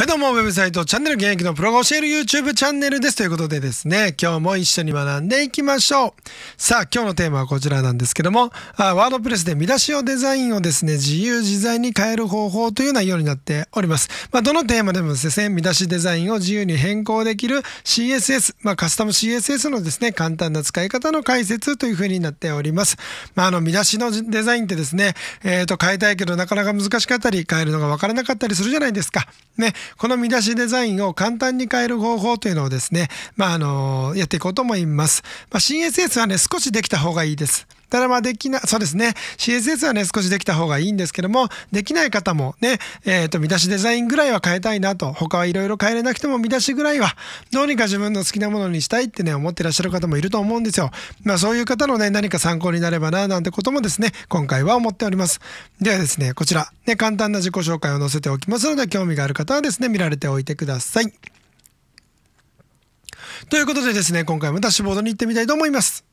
はいどうも、ウェブサイトチャンネル現役のプロが教える YouTube チャンネルですということでですね、今日も一緒に学んでいきましょう。さあ、今日のテーマはこちらなんですけども、ワードプレスで見出しをデザインをですね、自由自在に変える方法という内容になっております。まあ、どのテーマでもですね、見出しデザインを自由に変更できる CSS、まあ、カスタム CSS のですね、簡単な使い方の解説というふうになっております。まあ、あの、見出しのデザインってですね、えっ、ー、と、変えたいけどなかなか難しかったり、変えるのがわからなかったりするじゃないですか。ね。この見出しデザインを簡単に変える方法というのをですね、まあ、あのやっていこうと思います。まあ、CSS はね、少しできた方がいいです。ただまあできな、そうですね。CSS はね、少しできた方がいいんですけども、できない方もね、えっ、ー、と、見出しデザインぐらいは変えたいなと、他はいろいろ変えれなくても見出しぐらいは、どうにか自分の好きなものにしたいってね、思ってらっしゃる方もいると思うんですよ。まあそういう方のね、何か参考になればな、なんてこともですね、今回は思っております。ではですね、こちら、ね、簡単な自己紹介を載せておきますので、興味がある方はですね、見られておいてください。ということでですね、今回もダッシュボードに行ってみたいと思います。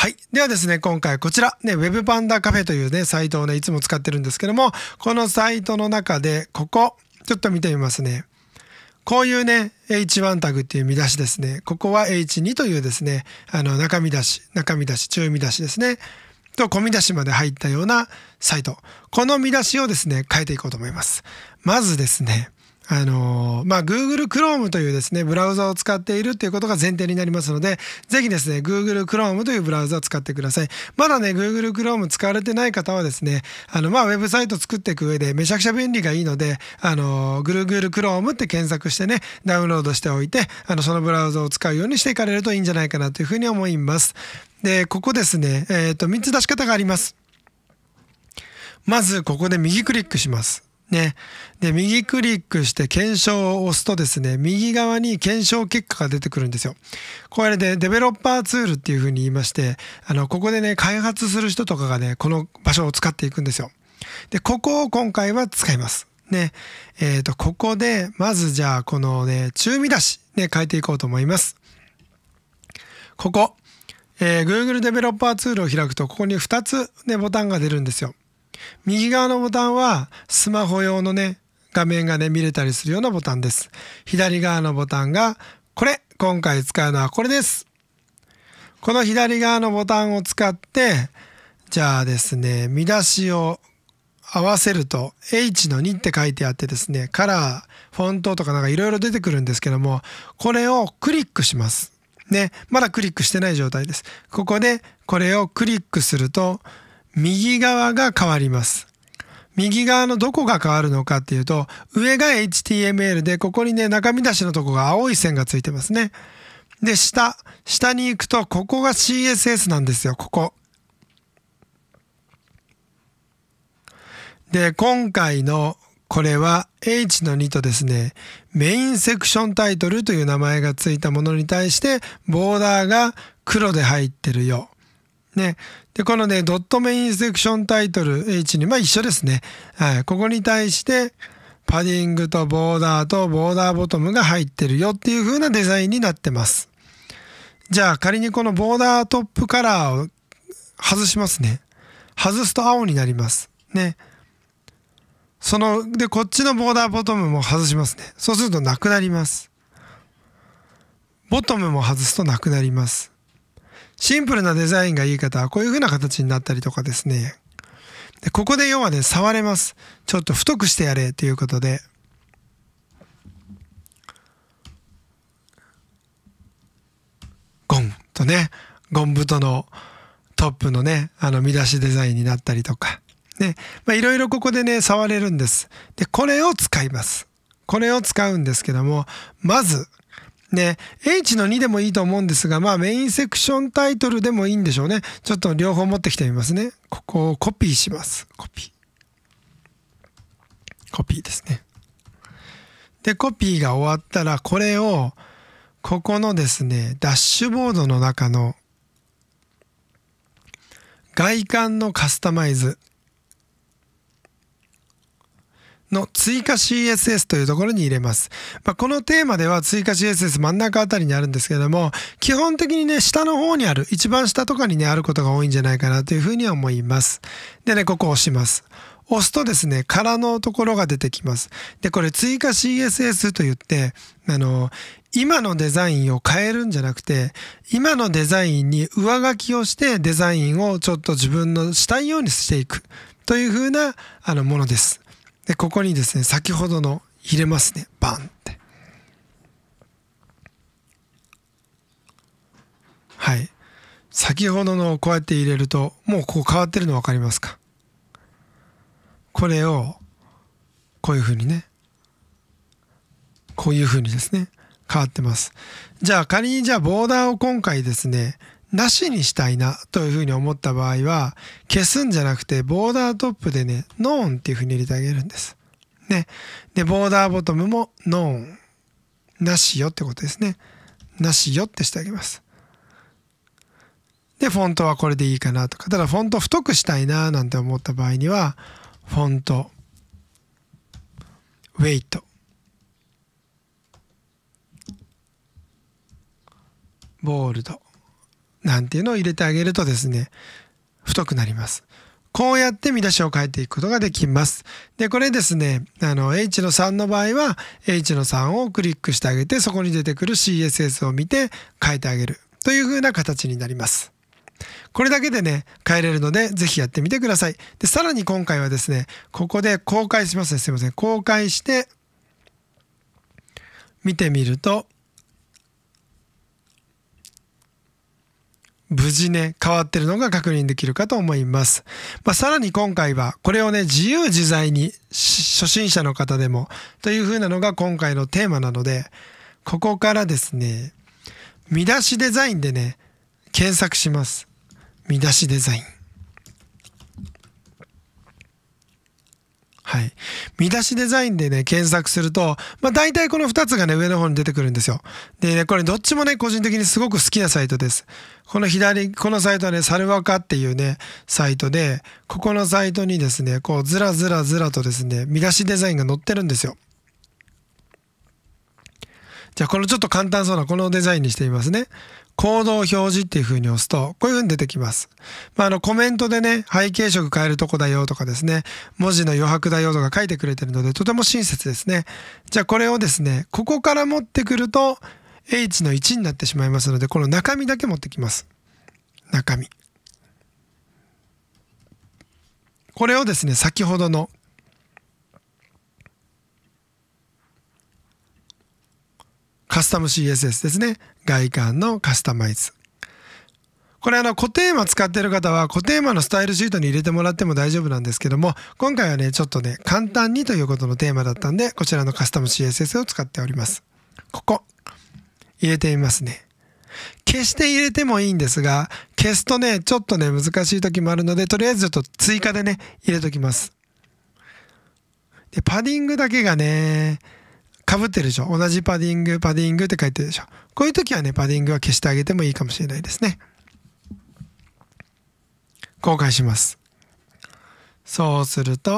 はい。ではですね、今回こちら、ね、Web パンダカフェというね、サイトをね、いつも使ってるんですけども、このサイトの中で、ここ、ちょっと見てみますね。こういうね、H1 タグっていう見出しですね。ここは H2 というですね、あの、中見出し、中見出し、中見出しですね。と込み出しまで入ったようなサイト。この見出しをですね、変えていこうと思います。まずですね、あのまあ、Google Chrome というですねブラウザを使っているということが前提になりますのでぜひですね Google Chrome というブラウザを使ってくださいまだね Google Chrome 使われてない方はですねあのまあウェブサイト作っていく上でめちゃくちゃ便利がいいのであの Google Chrome って検索してねダウンロードしておいてあのそのブラウザを使うようにしていかれるといいんじゃないかなというふうに思いますでここですねえっ、ー、と3つ出し方がありますまずここで右クリックしますね。で、右クリックして検証を押すとですね、右側に検証結果が出てくるんですよ。これでデベロッパーツールっていうふうに言いまして、あの、ここでね、開発する人とかがね、この場所を使っていくんですよ。で、ここを今回は使います。ね。えっ、ー、と、ここで、まずじゃあ、このね、中見出し、ね、変えていこうと思います。ここ、えー、Google デベロッパーツールを開くと、ここに2つね、ボタンが出るんですよ。右側のボタンはスマホ用のね、画面がね、見れたりするようなボタンです。左側のボタンがこれ今回使うのはこれですこの左側のボタンを使ってじゃあですね見出しを合わせると H の2って書いてあってですねカラーフォントとかなんかいろいろ出てくるんですけどもこれをクリックしますねまだクリックしてない状態ですここでこれをクリックすると右側が変わります。右側のどこが変わるのかっていうと、上が HTML で、ここにね、中身出しのとこが青い線がついてますね。で、下。下に行くと、ここが CSS なんですよ、ここ。で、今回のこれは H の2とですね、メインセクションタイトルという名前がついたものに対して、ボーダーが黒で入ってるよ。ね。で、このね、ドットメインセクションタイトル H に、まあ一緒ですね。はい。ここに対して、パディングとボーダーとボーダーボトムが入ってるよっていう風なデザインになってます。じゃあ仮にこのボーダートップカラーを外しますね。外すと青になります。ね。その、で、こっちのボーダーボトムも外しますね。そうするとなくなります。ボトムも外すとなくなります。シンプルなデザインがいい方はこういう風な形になったりとかですね。でここで要はね、触れます。ちょっと太くしてやれということで。ゴンとね、ゴン太のトップのね、あの見出しデザインになったりとか。ね、まあいろいろここでね、触れるんです。で、これを使います。これを使うんですけども、まず、で、H の2でもいいと思うんですが、まあメインセクションタイトルでもいいんでしょうね。ちょっと両方持ってきてみますね。ここをコピーします。コピー。コピーですね。で、コピーが終わったら、これを、ここのですね、ダッシュボードの中の外観のカスタマイズ。の追加 CSS というところに入れます。まあ、このテーマでは追加 CSS 真ん中あたりにあるんですけれども、基本的にね、下の方にある、一番下とかにね、あることが多いんじゃないかなというふうに思います。でね、ここを押します。押すとですね、空のところが出てきます。で、これ追加 CSS と言って、あの、今のデザインを変えるんじゃなくて、今のデザインに上書きをしてデザインをちょっと自分のしたいようにしていくというふうなあのものです。でここにですね先ほどの入れますねバンってはい先ほどのこうやって入れるともうこう変わってるの分かりますかこれをこういうふうにねこういうふうにですね変わってますじゃあ仮にじゃあボーダーを今回ですねなしにしたいなというふうに思った場合は消すんじゃなくてボーダートップでねノーンっていうふうに入れてあげるんです。ね。で、ボーダーボトムもノーン。なしよってことですね。なしよってしてあげます。で、フォントはこれでいいかなとか。ただ、フォント太くしたいななんて思った場合には、フォント、ウェイト、ボールド、なんていうのを入れてあげるとですね、太くなります。こうやって見出しを変えていくことができます。で、これですね、あの、H の3の場合は、H の3をクリックしてあげて、そこに出てくる CSS を見て変えてあげるという風な形になります。これだけでね、変えれるので、ぜひやってみてください。で、さらに今回はですね、ここで公開しますね。すいません。公開して、見てみると、無事ね、変わってるのが確認できるかと思います。まあ、さらに今回は、これをね、自由自在に、初心者の方でも、という風なのが今回のテーマなので、ここからですね、見出しデザインでね、検索します。見出しデザイン。はい。見出しデザインでね、検索すると、まあ大体この2つがね、上の方に出てくるんですよ。でね、これどっちもね、個人的にすごく好きなサイトです。この左、このサイトはね、サルワカっていうね、サイトで、ここのサイトにですね、こう、ずらずらずらとですね、見出しデザインが載ってるんですよ。じゃあ、このちょっと簡単そうな、このデザインにしてみますね。行動表示っていう風に押すと、こういう風に出てきます。まあ、あの、コメントでね、背景色変えるとこだよとかですね、文字の余白だよとか書いてくれてるので、とても親切ですね。じゃあこれをですね、ここから持ってくると、H の1になってしまいますので、この中身だけ持ってきます。中身。これをですね、先ほどのカスタム CSS ですね。外観のカスタマイズ。これあの固定マ使ってる方は固定マのスタイルシートに入れてもらっても大丈夫なんですけども今回はねちょっとね簡単にということのテーマだったんでこちらのカスタム CSS を使っておりますここ入れてみますね消して入れてもいいんですが消すとねちょっとね難しい時もあるのでとりあえずちょっと追加でね入れときますでパディングだけがねかぶってるでしょ同じパディングパディングって書いてるでしょこういう時はねパディングは消してあげてもいいかもしれないですね公開しますそうすると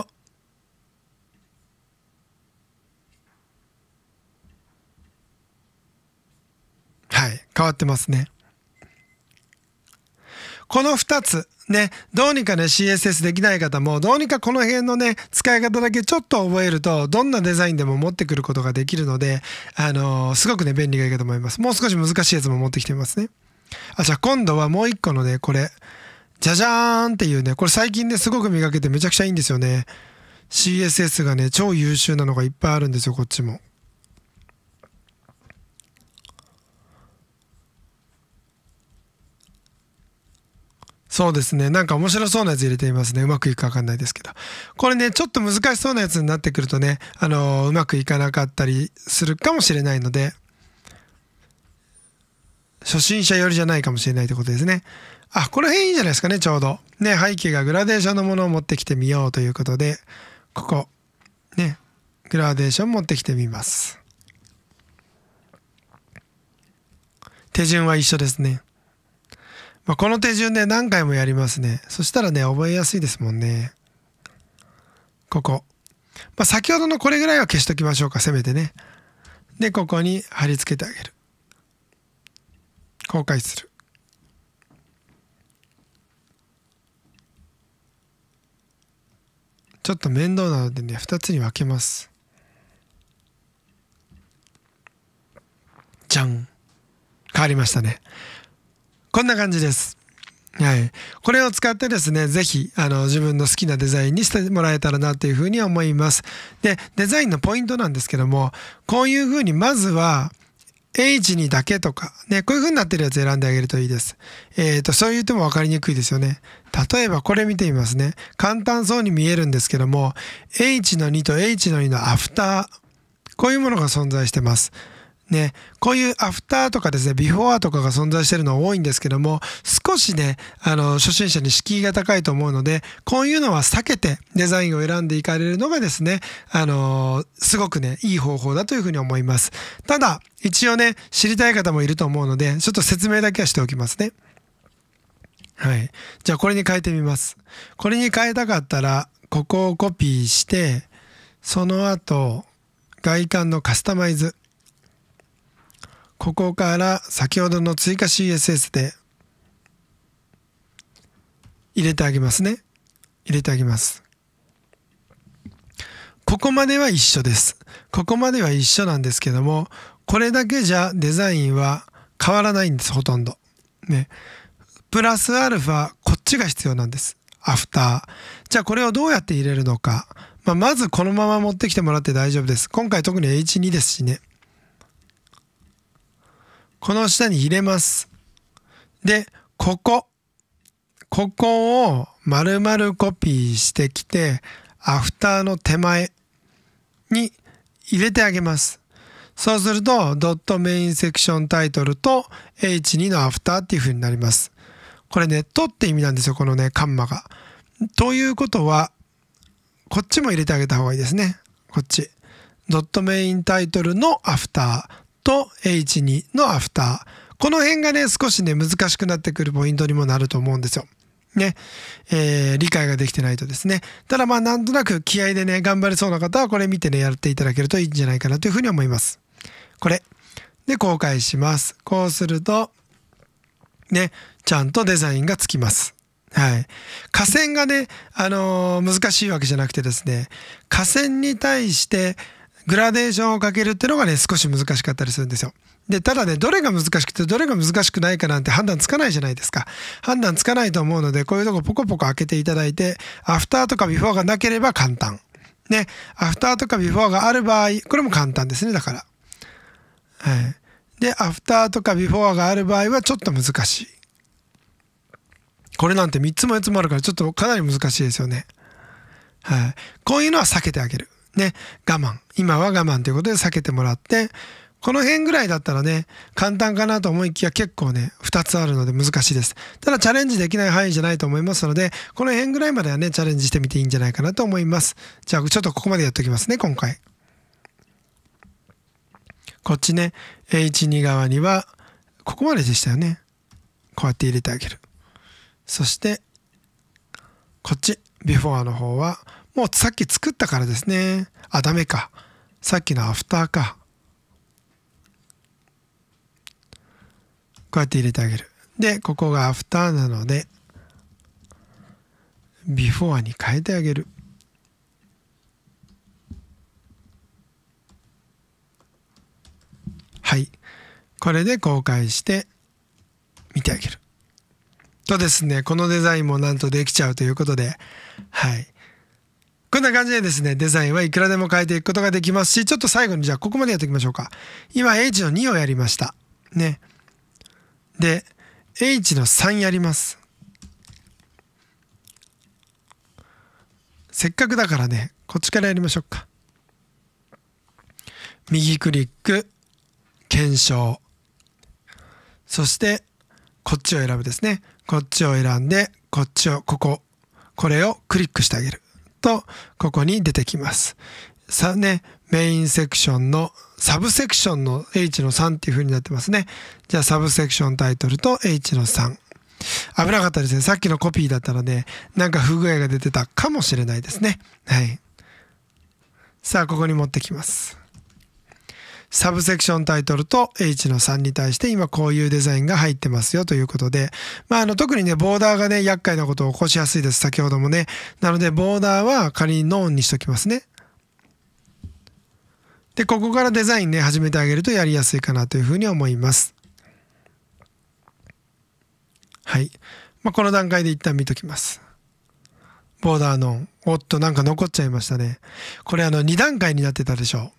はい変わってますねこの2つね、どうにかね、CSS できない方も、どうにかこの辺のね、使い方だけちょっと覚えると、どんなデザインでも持ってくることができるので、あのー、すごくね、便利がいいかと思います。もう少し難しいやつも持ってきてますね。あ、じゃあ今度はもう一個のね、これ、じゃじゃーんっていうね、これ最近ね、すごく磨けてめちゃくちゃいいんですよね。CSS がね、超優秀なのがいっぱいあるんですよ、こっちも。そうですね。なんか面白そうなやつ入れてみますね。うまくいくかわかんないですけど。これね、ちょっと難しそうなやつになってくるとね、あのー、うまくいかなかったりするかもしれないので、初心者寄りじゃないかもしれないってことですね。あ、この辺いいんじゃないですかね、ちょうど。ね、背景がグラデーションのものを持ってきてみようということで、ここ、ね、グラデーション持ってきてみます。手順は一緒ですね。まあ、この手順で何回もやりますね。そしたらね、覚えやすいですもんね。ここ。まあ、先ほどのこれぐらいは消しときましょうか、せめてね。で、ここに貼り付けてあげる。公開する。ちょっと面倒なのでね、2つに分けます。じゃん。変わりましたね。こんな感じです。はい、これを使ってですね、是非あの自分の好きなデザインにしてもらえたらなというふうに思います。で、デザインのポイントなんですけども、こういうふうにまずは H にだけとか、ね、こういうふうになってるやつ選んであげるといいです。えっ、ー、と、そう言っても分かりにくいですよね。例えばこれ見てみますね。簡単そうに見えるんですけども、H の2と H の2のアフター、こういうものが存在してます。ね、こういうアフターとかですね、ビフォアとかが存在してるの多いんですけども、少しね、あの、初心者に敷居が高いと思うので、こういうのは避けてデザインを選んでいかれるのがですね、あの、すごくね、いい方法だというふうに思います。ただ、一応ね、知りたい方もいると思うので、ちょっと説明だけはしておきますね。はい。じゃあ、これに変えてみます。これに変えたかったら、ここをコピーして、その後、外観のカスタマイズ。ここから先ほどの追加 CSS で入れてあげますね。入れてあげます。ここまでは一緒です。ここまでは一緒なんですけども、これだけじゃデザインは変わらないんです、ほとんど。ね。プラスアルファ、こっちが必要なんです。アフター。じゃあこれをどうやって入れるのか。まあ、まずこのまま持ってきてもらって大丈夫です。今回特に H2 ですしね。この下に入れます。で、ここ。ここを丸々コピーしてきて、アフターの手前に入れてあげます。そうすると、ドットメインセクションタイトルと H2 のアフターっていう風になります。これね、とって意味なんですよ、このね、カンマが。ということは、こっちも入れてあげた方がいいですね。こっち。ドットメインタイトルのアフターと H2 のアフター。この辺がね、少しね、難しくなってくるポイントにもなると思うんですよ。ね、えー、理解ができてないとですね。ただまあ、なんとなく気合でね、頑張れそうな方はこれ見てね、やっていただけるといいんじゃないかなというふうに思います。これ。で、公開します。こうすると、ね、ちゃんとデザインがつきます。はい。河川がね、あのー、難しいわけじゃなくてですね、河川に対して、グラデーションをかけるっていうのがね、少し難しかったりするんですよ。で、ただね、どれが難しくてどれが難しくないかなんて判断つかないじゃないですか。判断つかないと思うので、こういうとこポコポコ開けていただいて、アフターとかビフォーがなければ簡単。ね、アフターとかビフォーがある場合、これも簡単ですね、だから。はい。で、アフターとかビフォーがある場合はちょっと難しい。これなんて3つも4つもあるから、ちょっとかなり難しいですよね。はい。こういうのは避けてあげる。ね、我慢。今は我慢ということで避けてもらって、この辺ぐらいだったらね、簡単かなと思いきや結構ね、2つあるので難しいです。ただチャレンジできない範囲じゃないと思いますので、この辺ぐらいまではね、チャレンジしてみていいんじゃないかなと思います。じゃあ、ちょっとここまでやっておきますね、今回。こっちね、H2 側には、ここまででしたよね。こうやって入れてあげる。そして、こっち、ビフォアの方は、もうさっき作ったからですね。あ、ダメか。さっきのアフターか。こうやって入れてあげる。で、ここがアフターなので、ビフォアに変えてあげる。はい。これで公開して見てあげる。とですね、このデザインもなんとできちゃうということで、はい。こんな感じでですね、デザインはいくらでも変えていくことができますし、ちょっと最後にじゃあここまでやっておきましょうか。今 H の2をやりました。ね。で、H の3やります。せっかくだからね、こっちからやりましょうか。右クリック、検証。そして、こっちを選ぶですね。こっちを選んで、こっちを、ここ、これをクリックしてあげる。とここに出てきます。さね、メインセクションのサブセクションの H の3っていう風になってますね。じゃあサブセクションタイトルと H の3。危なかったですね。さっきのコピーだったらね、なんか不具合が出てたかもしれないですね。はい。さあ、ここに持ってきます。サブセクションタイトルと H の3に対して今こういうデザインが入ってますよということで、まあ、あの特にね、ボーダーがね、厄介なことを起こしやすいです。先ほどもね。なので、ボーダーは仮にノーンにしときますね。で、ここからデザインね、始めてあげるとやりやすいかなというふうに思います。はい。まあ、この段階で一旦見ときます。ボーダーの、おっと、なんか残っちゃいましたね。これあの、2段階になってたでしょう。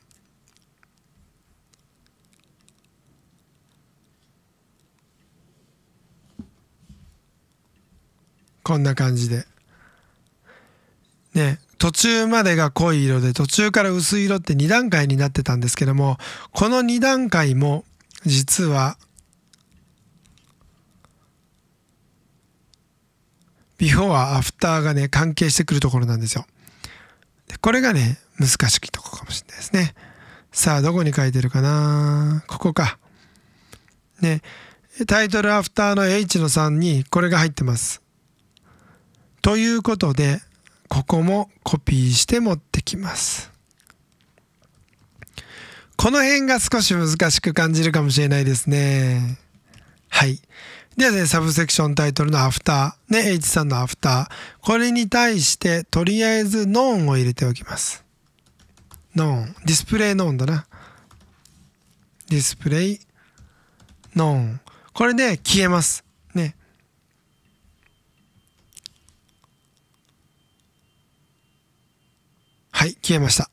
こんな感じで。ね、途中までが濃い色で途中から薄い色って2段階になってたんですけどもこの2段階も実はビフォーアフターがね関係してくるところなんですよ。これがね難しいとこかもしれないですね。さあどこに書いてるかなここか。ねタイトルアフターの H の3にこれが入ってます。ということで、ここもコピーして持ってきます。この辺が少し難しく感じるかもしれないですね。はい。ではね、サブセクションタイトルのアフター、ね、H さんのアフター。これに対して、とりあえずノーンを入れておきます。ノーン。ディスプレイノーンだな。ディスプレイノーン。これで消えます。はい、消えました。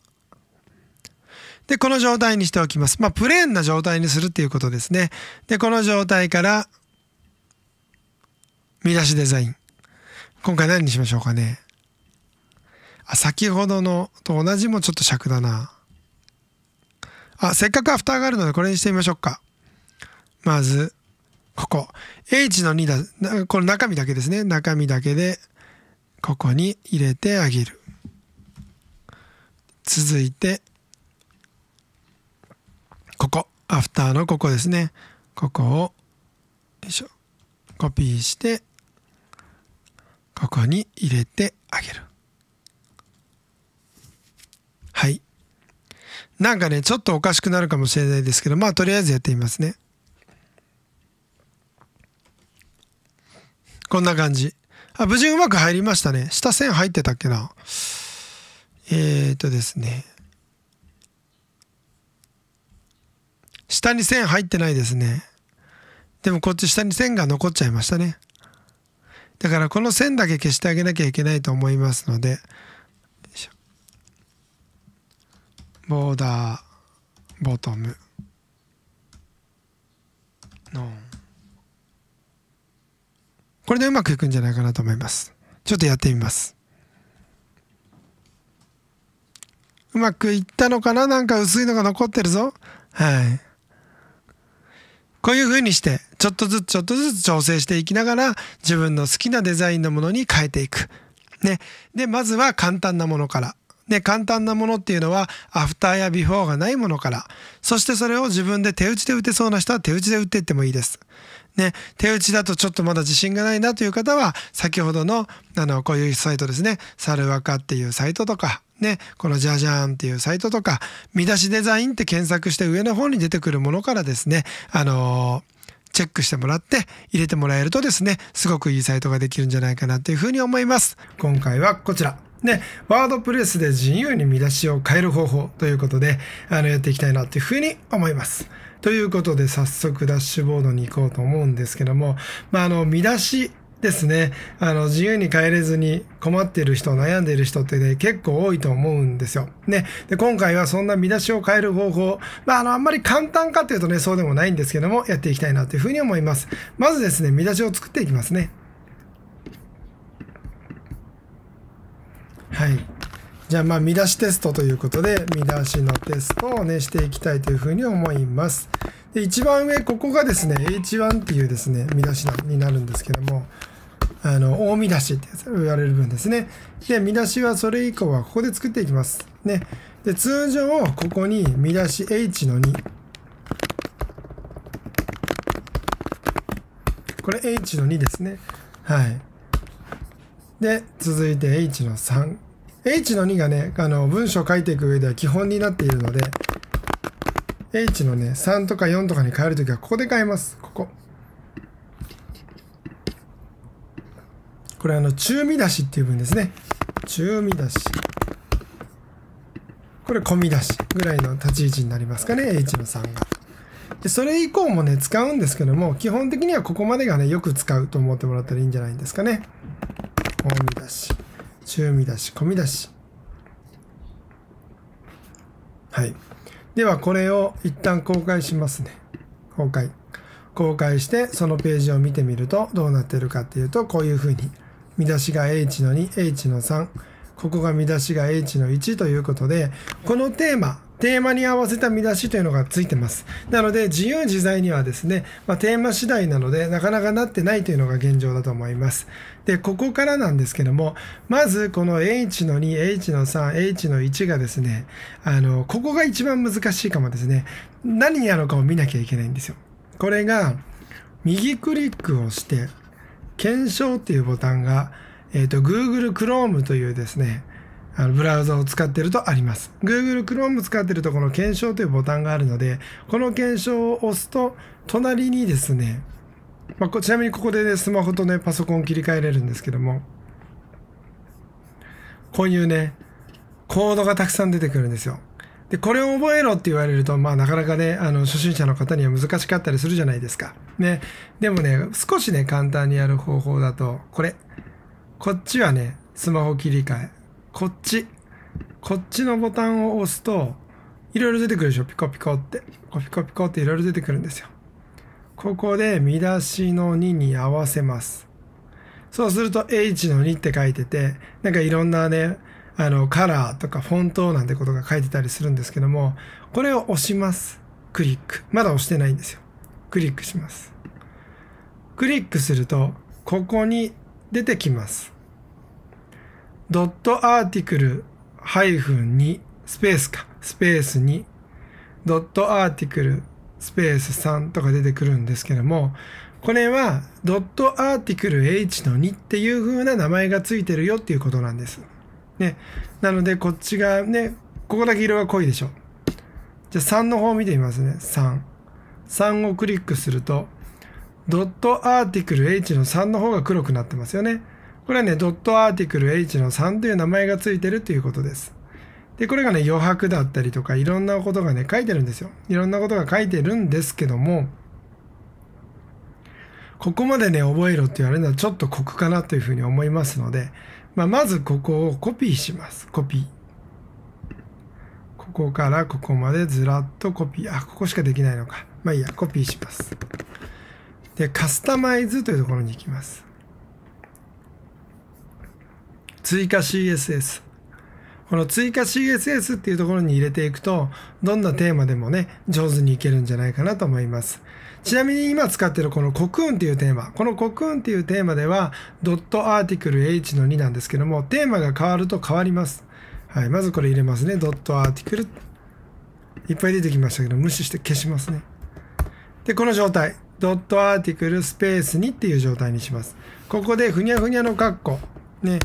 で、この状態にしておきます。まあ、プレーンな状態にするっていうことですね。で、この状態から、見出しデザイン。今回何にしましょうかね。あ、先ほどのと同じもちょっと尺だな。あ、せっかくアフターがあるのでこれにしてみましょうか。まず、ここ。H の2だ。この中身だけですね。中身だけで、ここに入れてあげる。続いてここアフターのここですねここをよいしょコピーしてここに入れてあげるはいなんかねちょっとおかしくなるかもしれないですけどまあとりあえずやってみますねこんな感じあ無事うまく入りましたね下線入ってたっけなえっ、とですね下に線入ってないですねでもこっち下に線が残っちゃいましたねだからこの線だけ消してあげなきゃいけないと思いますのでボーダーボトムノンこれでうまくいくんじゃないかなと思いますちょっとやってみますうまくいったのかななんか薄いのが残ってるぞ。はい。こういう風にして、ちょっとずつちょっとずつ調整していきながら、自分の好きなデザインのものに変えていく。ね。で、まずは簡単なものから。で、簡単なものっていうのは、アフターやビフォーがないものから。そしてそれを自分で手打ちで打てそうな人は手打ちで打っていってもいいです。ね、手打ちだとちょっとまだ自信がないなという方は、先ほどの、あの、こういうサイトですね、サルワカっていうサイトとか、ね、このじゃじゃーんっていうサイトとか、見出しデザインって検索して上の方に出てくるものからですね、あのーチェックしてもらって入れてもらえるとですね、すごくいいサイトができるんじゃないかなというふうに思います。今回はこちら。ね、ワードプレスで自由に見出しを変える方法ということで、あの、やっていきたいなというふうに思います。ということで、早速ダッシュボードに行こうと思うんですけども、まあ、あの、見出しですね。あの、自由に帰れずに困っている人、悩んでいる人って、ね、結構多いと思うんですよ。ね。で、今回はそんな見出しを変える方法、まあ、あの、あんまり簡単かというとね、そうでもないんですけども、やっていきたいなというふうに思います。まずですね、見出しを作っていきますね。はい。じゃあ、まあ、見出しテストということで、見出しのテストをね、していきたいというふうに思います。で一番上ここがですね H1 っていうですね見出しになるんですけどもあの大見出しって言われる分ですねで見出しはそれ以降はここで作っていきますねで通常ここに見出し H の2これ H の2ですねはいで続いて H の3 H の2がねあの文章を書いていく上では基本になっているので h のね、3とか4とかに変えるときは、ここで変えます。ここ。これ、あの、中身出しっていう分ですね。中身出し。これ、込み出しぐらいの立ち位置になりますかね、h の3が。で、それ以降もね、使うんですけども、基本的にはここまでがね、よく使うと思ってもらったらいいんじゃないんですかね。込み出し、中身出し、込み出し。はい。ではこれを一旦公開しますね。公開。公開してそのページを見てみるとどうなってるかっていうとこういうふうに見出しが H の2、H の3、ここが見出しが H の1ということでこのテーマテーマに合わせた見出しというのがついてます。なので、自由自在にはですね、まあ、テーマ次第なので、なかなかなってないというのが現状だと思います。で、ここからなんですけども、まず、この H の2、H の3、H の1がですね、あの、ここが一番難しいかもですね、何やるかを見なきゃいけないんですよ。これが、右クリックをして、検証っていうボタンが、えっ、ー、と、Google Chrome というですね、あのブラウザを使ってるとあります。Google Chrome 使ってるとこの検証というボタンがあるので、この検証を押すと、隣にですね、まあ、ちなみにここで、ね、スマホとね、パソコン切り替えれるんですけども、こういうね、コードがたくさん出てくるんですよ。で、これを覚えろって言われると、まあなかなかね、あの、初心者の方には難しかったりするじゃないですか。ね。でもね、少しね、簡単にやる方法だと、これ。こっちはね、スマホ切り替え。こっち。こっちのボタンを押すと、いろいろ出てくるでしょ。ピコピコって。ピコピコっていろいろ出てくるんですよ。ここで見出しの2に合わせます。そうすると H の2って書いてて、なんかいろんなね、あの、カラーとかフォントなんてことが書いてたりするんですけども、これを押します。クリック。まだ押してないんですよ。クリックします。クリックすると、ここに出てきます。ドットアーティクルハイフン2スペースか、スペース2ドットアーティクルスペース3とか出てくるんですけども、これはドットアーティクル H の2っていう風な名前がついてるよっていうことなんです。ね。なのでこっちがね、ここだけ色が濃いでしょ。じゃあ3の方を見てみますね。3。3をクリックすると、ドットアーティクル H の3の方が黒くなってますよね。これはね、ドットアーティクル H の3という名前がついてるということです。で、これがね、余白だったりとか、いろんなことがね、書いてるんですよ。いろんなことが書いてるんですけども、ここまでね、覚えろって言われるのはちょっと酷かなというふうに思いますので、まあ、まずここをコピーします。コピー。ここからここまでずらっとコピー。あ、ここしかできないのか。まあいいや、コピーします。で、カスタマイズというところに行きます。追加 CSS。この追加 CSS っていうところに入れていくと、どんなテーマでもね、上手にいけるんじゃないかなと思います。ちなみに今使ってるこのコクーンっていうテーマ。このコクーンっていうテーマでは、ドットアーティクル H の2なんですけども、テーマが変わると変わります。はい。まずこれ入れますね。ドットアーティクル。いっぱい出てきましたけど、無視して消しますね。で、この状態。ドットアーティクルスペース2っていう状態にします。ここで、ふにゃふにゃの括弧。ね。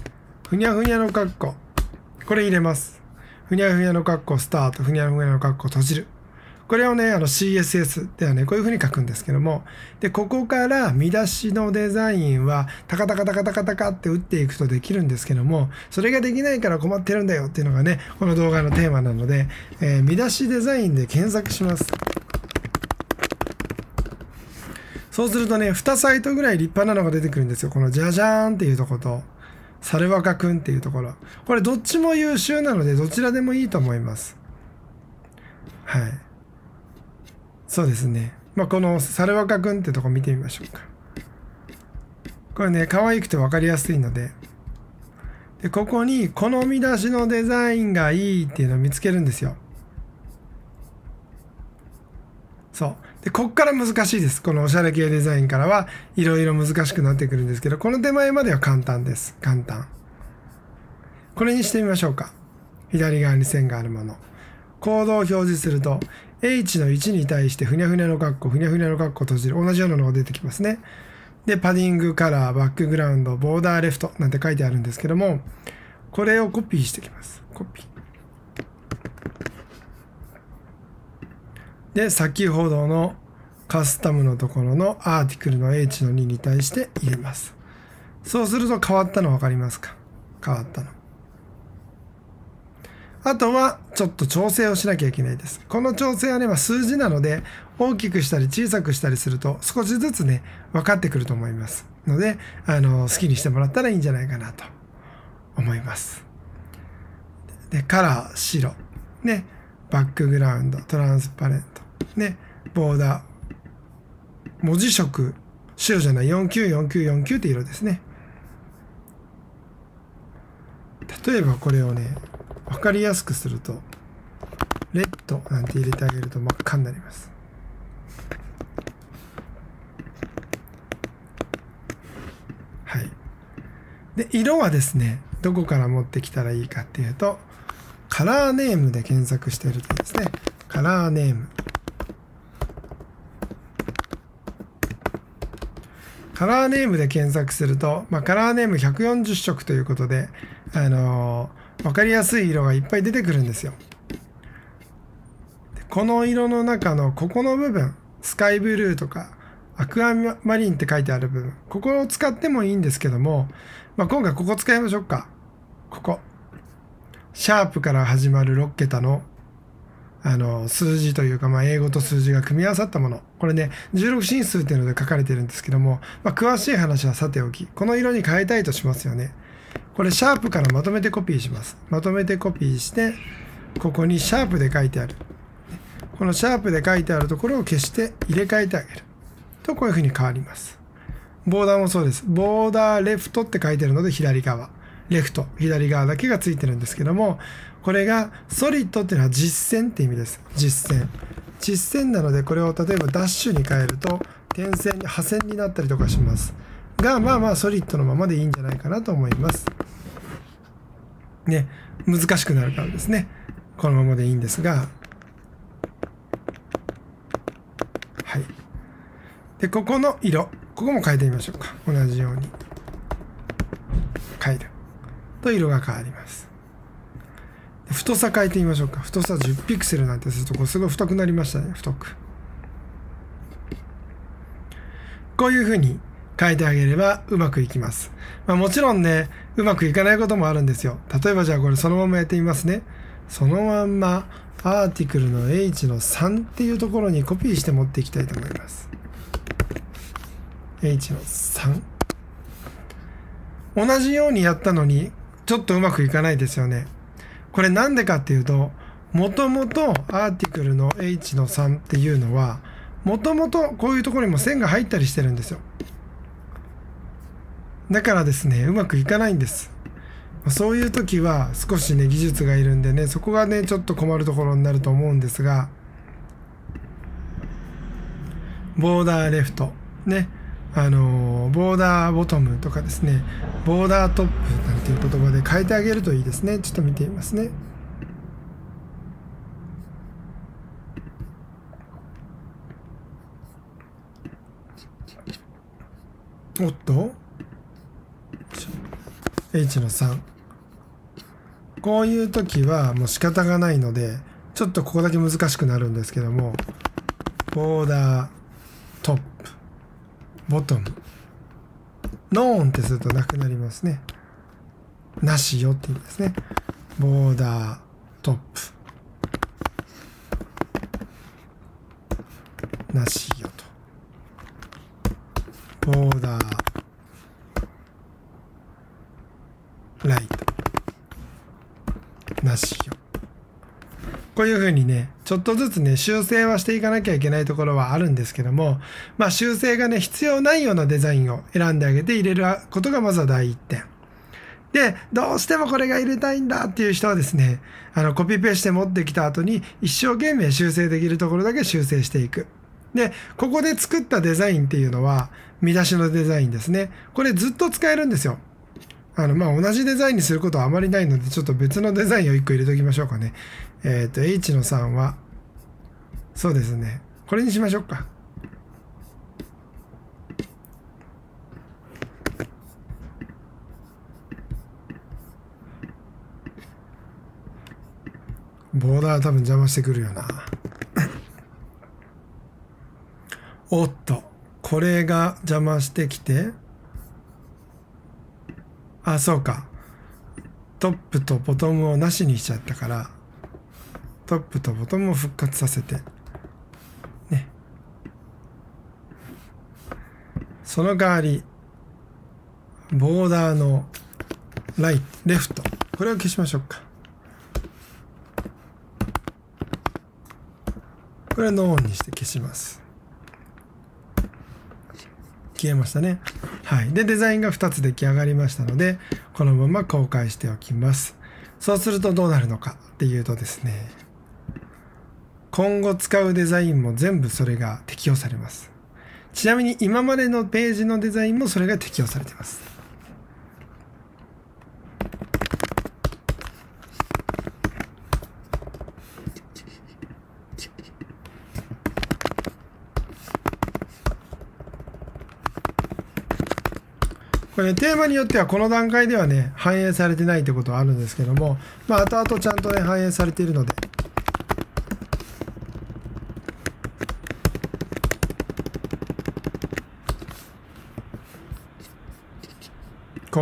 ふにゃふにゃのカッコ。これ入れます。ふにゃふにゃのカッコスタート、ふにゃふにゃのカッコ閉じる。これをね、あの CSS ではね、こういうふうに書くんですけども、で、ここから見出しのデザインは、タカタカタカタカタカって打っていくとできるんですけども、それができないから困ってるんだよっていうのがね、この動画のテーマなので、えー、見出しデザインで検索します。そうするとね、2サイトぐらい立派なのが出てくるんですよ。このジャジャーンっていうとこと。猿若くんっていうところ。これどっちも優秀なので、どちらでもいいと思います。はい。そうですね。まあ、この猿若くんってとこ見てみましょうか。これね、可愛くて分かりやすいので。で、ここに、この見出しのデザインがいいっていうのを見つけるんですよ。そう。で、こっから難しいです。このおしゃれ系デザインからはいろいろ難しくなってくるんですけど、この手前までは簡単です。簡単。これにしてみましょうか。左側に線があるもの。コードを表示すると、h の1に対してふにゃふにゃの括弧、ふにゃふにゃの括弧閉じる。同じようなのが出てきますね。で、パディング、カラー、バックグラウンド、ボーダーレフトなんて書いてあるんですけども、これをコピーしてきます。コピー。で、先ほどのカスタムのところのアーティクルの h の2に対して入れます。そうすると変わったの分かりますか変わったの。あとは、ちょっと調整をしなきゃいけないです。この調整はね、まあ、数字なので、大きくしたり小さくしたりすると、少しずつね、分かってくると思います。ので、あの、好きにしてもらったらいいんじゃないかなと思います。で、カラー、白。ね、バックグラウンド、トランスパレント。ね、ボーダー、文字色、白じゃない、494949って色ですね。例えばこれをね、わかりやすくすると、レッドなんて入れてあげると真っ赤になります。はい。で、色はですね、どこから持ってきたらいいかっていうと、カラーネームで検索してるとですね、カラーネーム。カラーネームで検索すると、まあ、カラーネーム140色ということで、あのー、分かりやすい色がいっぱい出てくるんですよ。この色の中のここの部分、スカイブルーとか、アクアマリンって書いてある部分、ここを使ってもいいんですけども、まあ、今回ここ使いましょうか。ここ。シャープから始まる6桁のあの、数字というか、まあ、英語と数字が組み合わさったもの。これね、16進数っていうので書かれてるんですけども、まあ、詳しい話はさておき、この色に変えたいとしますよね。これ、シャープからまとめてコピーします。まとめてコピーして、ここにシャープで書いてある。このシャープで書いてあるところを消して入れ替えてあげる。と、こういうふうに変わります。ボーダーもそうです。ボーダーレフトって書いてるので、左側。レフト、左側だけがついてるんですけども、これがソリッドっていうのは実践って意味です。実践。実践なのでこれを例えばダッシュに変えると点線に破線になったりとかします。がまあまあソリッドのままでいいんじゃないかなと思います。ね、難しくなるからですね。このままでいいんですが。はい。で、ここの色。ここも変えてみましょうか。同じように。変える。と色が変わります。太さ変えてみましょうか。太さ10ピクセルなんてすると、こうすごい太くなりましたね。太く。こういう風に変えてあげればうまくいきます。まあ、もちろんね、うまくいかないこともあるんですよ。例えばじゃあこれそのままやってみますね。そのまんまアーティクルの H の3っていうところにコピーして持っていきたいと思います。H の3。同じようにやったのに、ちょっとうまくいかないですよね。これなんでかっていうと、もともとアーティクルの H の3っていうのは、もともとこういうところにも線が入ったりしてるんですよ。だからですね、うまくいかないんです。そういう時は少しね、技術がいるんでね、そこがね、ちょっと困るところになると思うんですが、ボーダーレフト。ね。あのボーダーボトムとかですねボーダートップなんていう言葉で変えてあげるといいですねちょっと見てみますねおっと H の3こういう時はもう仕方がないのでちょっとここだけ難しくなるんですけどもボーダートップボトム。ノーンってするとなくなりますね。なしよって言うんですね。ボーダー、トップ。なしよと。ボーダー、ライト。なしよ。こういうふうにね、ちょっとずつね、修正はしていかなきゃいけないところはあるんですけども、まあ修正がね、必要ないようなデザインを選んであげて入れることがまずは第一点。で、どうしてもこれが入れたいんだっていう人はですね、あの、コピペして持ってきた後に一生懸命修正できるところだけ修正していく。で、ここで作ったデザインっていうのは、見出しのデザインですね。これずっと使えるんですよ。あの、まあ、同じデザインにすることはあまりないので、ちょっと別のデザインを1個入れときましょうかね。えっ、ー、と、H の3は、そうですね。これにしましょうか。ボーダー多分邪魔してくるよな。おっと、これが邪魔してきて、あ、そうか。トップとボトムをなしにしちゃったから、トップとボトムを復活させてねその代わりボーダーのライレフトこれを消しましょうかこれノーンにして消します消えましたねはいでデザインが2つ出来上がりましたのでこのまま公開しておきますそうするとどうなるのかっていうとですね今後使うデザインも全部それが適用されます。ちなみに今までのページのデザインもそれが適用されてます。これ、ね、テーマによってはこの段階ではね、反映されてないってことはあるんですけども、まあ、後々ちゃんとね、反映されているので、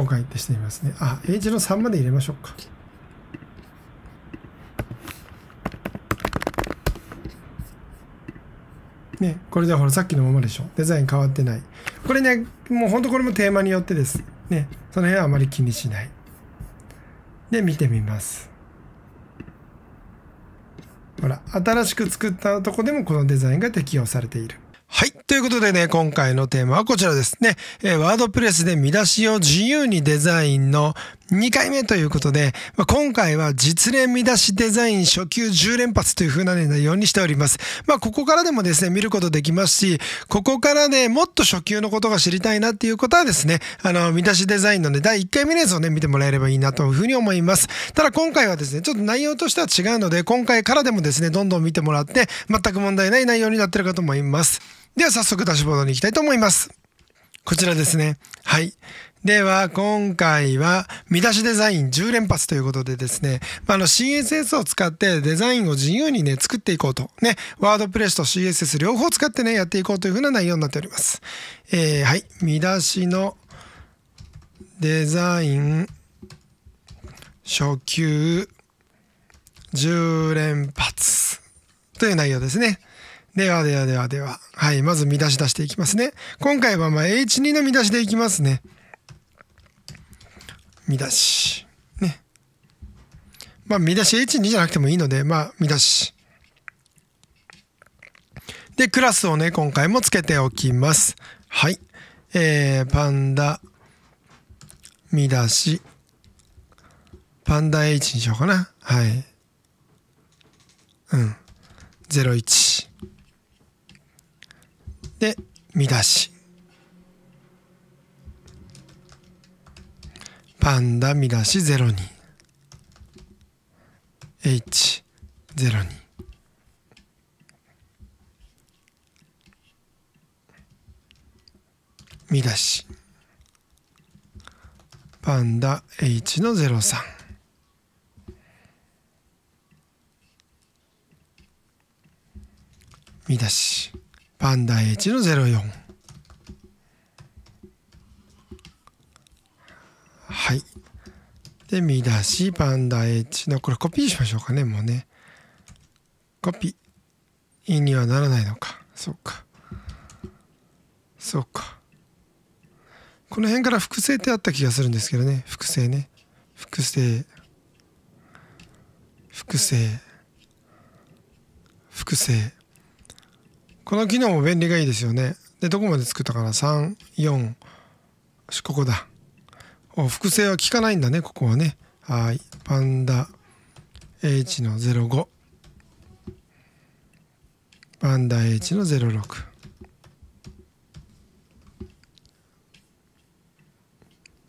今回ってしてみますね。あ、英字の3まで入れましょうか。ね、これでほら、さっきのままでしょ。デザイン変わってない。これね、もうほんとこれもテーマによってです。ね、その辺はあまり気にしない。で、見てみます。ほら、新しく作ったとこでもこのデザインが適用されている。ということでね、今回のテーマはこちらですね。えー、ワードプレスで見出しを自由にデザインの2回目ということで、まあ、今回は実例見出しデザイン初級10連発という風な内容にしております。まあ、ここからでもですね、見ることできますし、ここからね、もっと初級のことが知りたいなっていうことはですね、あの、見出しデザインのね、第1回目のやつをね、見てもらえればいいなというふうに思います。ただ今回はですね、ちょっと内容としては違うので、今回からでもですね、どんどん見てもらって、全く問題ない内容になってるかと思います。では早速ダッシュボードに行きたいと思います。こちらですね。はい。では、今回は、見出しデザイン10連発ということでですね、まあ、の CSS を使ってデザインを自由にね、作っていこうと。ね、ワードプレスと CSS 両方使ってね、やっていこうというふうな内容になっております。えー、はい。見出しのデザイン初級10連発という内容ですね。ではではではでは。はい。まず見出し出していきますね。今回はまあ H2 の見出しでいきますね。見出し。ね。まあ見出し H2 じゃなくてもいいので、まあ見出し。で、クラスをね、今回もつけておきます。はい。えー、パンダ、見出し。パンダ H にしようかな。はい。うん。01。で見出しパンダ見出し02 H02 見出しパンダ H の03見出しパンダ H の04はいで見出しパンダ H のこれコピーしましょうかねもうねコピーにはならないのかそうかそうかこの辺から複製ってあった気がするんですけどね複製ね複製複製複製この機能も便利がいいですよね。で、どこまで作ったかな ?3、4、ここだ。複製は効かないんだね、ここはね。はい。パンダ H の05。パンダ H の06。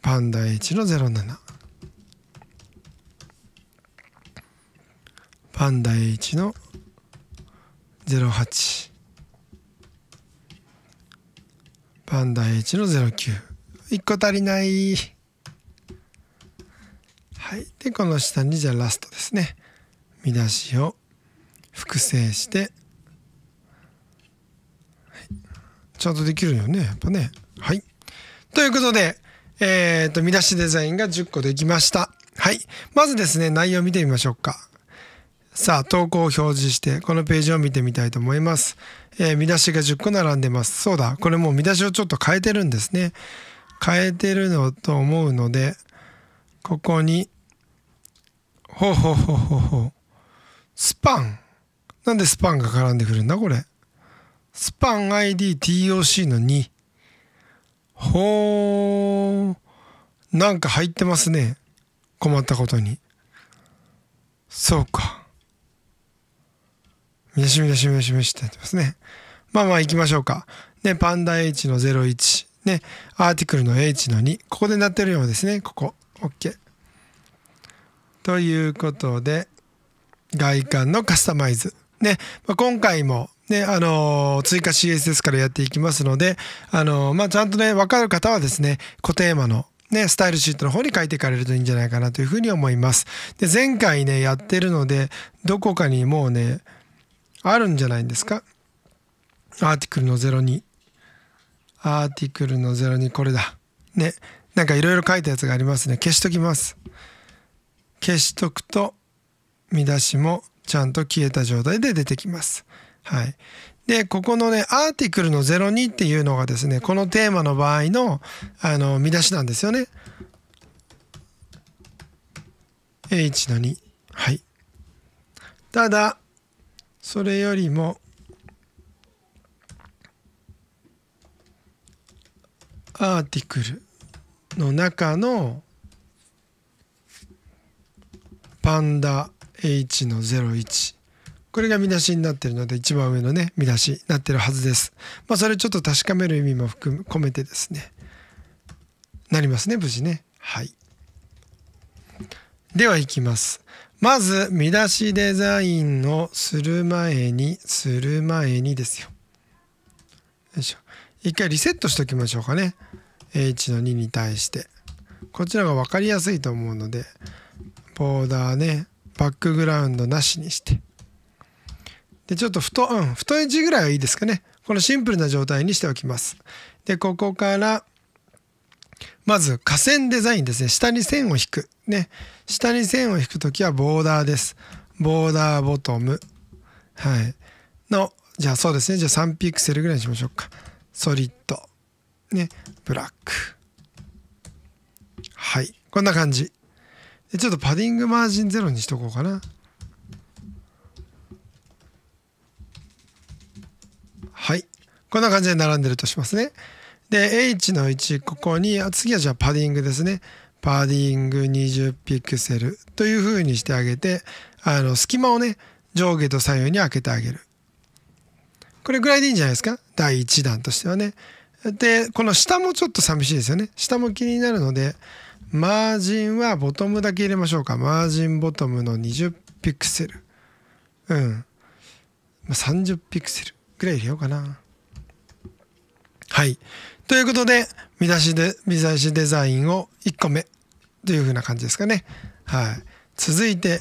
パンダ H の07。パンダ H の08。パンダ H の09。1個足りない。はい。で、この下にじゃあラストですね。見出しを複製して、はい、ちゃんとできるよね。やっぱね。はい。ということで、えっ、ー、と、見出しデザインが10個できました。はい。まずですね、内容見てみましょうか。さあ、投稿を表示して、このページを見てみたいと思います。えー、見出しが10個並んでます。そうだ、これもう見出しをちょっと変えてるんですね。変えてるのと思うので、ここに、ほうほうほうほうほう。スパン。なんでスパンが絡んでくるんだこれ。スパン IDTOC の2。ほー。なんか入ってますね。困ったことに。そうか。見出し見出し見出し見しってやってますね。まあまあ行きましょうか。ね、パンダ H の01。ね、アーティクルの H の2。ここでなってるようですね、ここ。OK。ということで、外観のカスタマイズ。ね、まあ、今回も、ね、あのー、追加 CSS からやっていきますので、あのー、まあ、ちゃんとね、わかる方はですね、固テーマのね、スタイルシートの方に書いていかれるといいんじゃないかなというふうに思います。で、前回ね、やってるので、どこかにもうね、あるんじゃないんですかアーティクルの02。アーティクルの02、これだ。ね。なんかいろいろ書いたやつがありますね。消しときます。消しとくと、見出しもちゃんと消えた状態で出てきます。はい。で、ここのね、アーティクルの02っていうのがですね、このテーマの場合の、あの、見出しなんですよね。H の2。はい。ただ、それよりもアーティクルの中のパンダ H の01これが見出しになってるので一番上のね見出しになってるはずです。まあそれちょっと確かめる意味も含め込めてですねなりますね無事ねはい。ではいきます。まず見出しデザインをする前にする前にですよ。よいしょ。一回リセットしておきましょうかね。h の2に対して。こちらが分かりやすいと思うので、ボーダーね、バックグラウンドなしにして。で、ちょっと太、うん、太い字ぐらいはいいですかね。このシンプルな状態にしておきます。で、ここから、まず、下線デザインですね。下に線を引く。ね下に線を引く時はボーダーですボーダーボトムはいのじゃあそうですねじゃあ3ピクセルぐらいにしましょうかソリッドねブラックはいこんな感じでちょっとパディングマージンゼロにしとこうかなはいこんな感じで並んでるとしますねで H の1ここに次はじゃあパディングですねパーディング20ピクセルという風にしてあげてあの隙間をね上下と左右に開けてあげるこれぐらいでいいんじゃないですか第1弾としてはねでこの下もちょっと寂しいですよね下も気になるのでマージンはボトムだけ入れましょうかマージンボトムの20ピクセルうん30ピクセルぐらい入れようかなはいということで、見出しで、見出しデザインを1個目というふうな感じですかね。はい。続いて、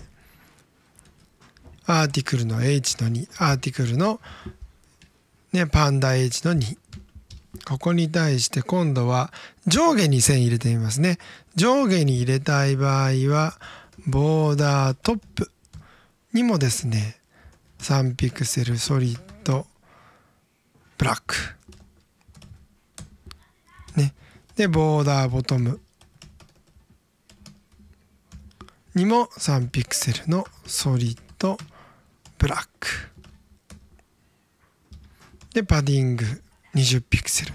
アーティクルの H の2、アーティクルの、ね、パンダ H の2。ここに対して今度は上下に線入れてみますね。上下に入れたい場合は、ボーダートップにもですね、3ピクセルソリッドブラック。でボーダーボトムにも3ピクセルのソリッドブラックでパディング20ピクセル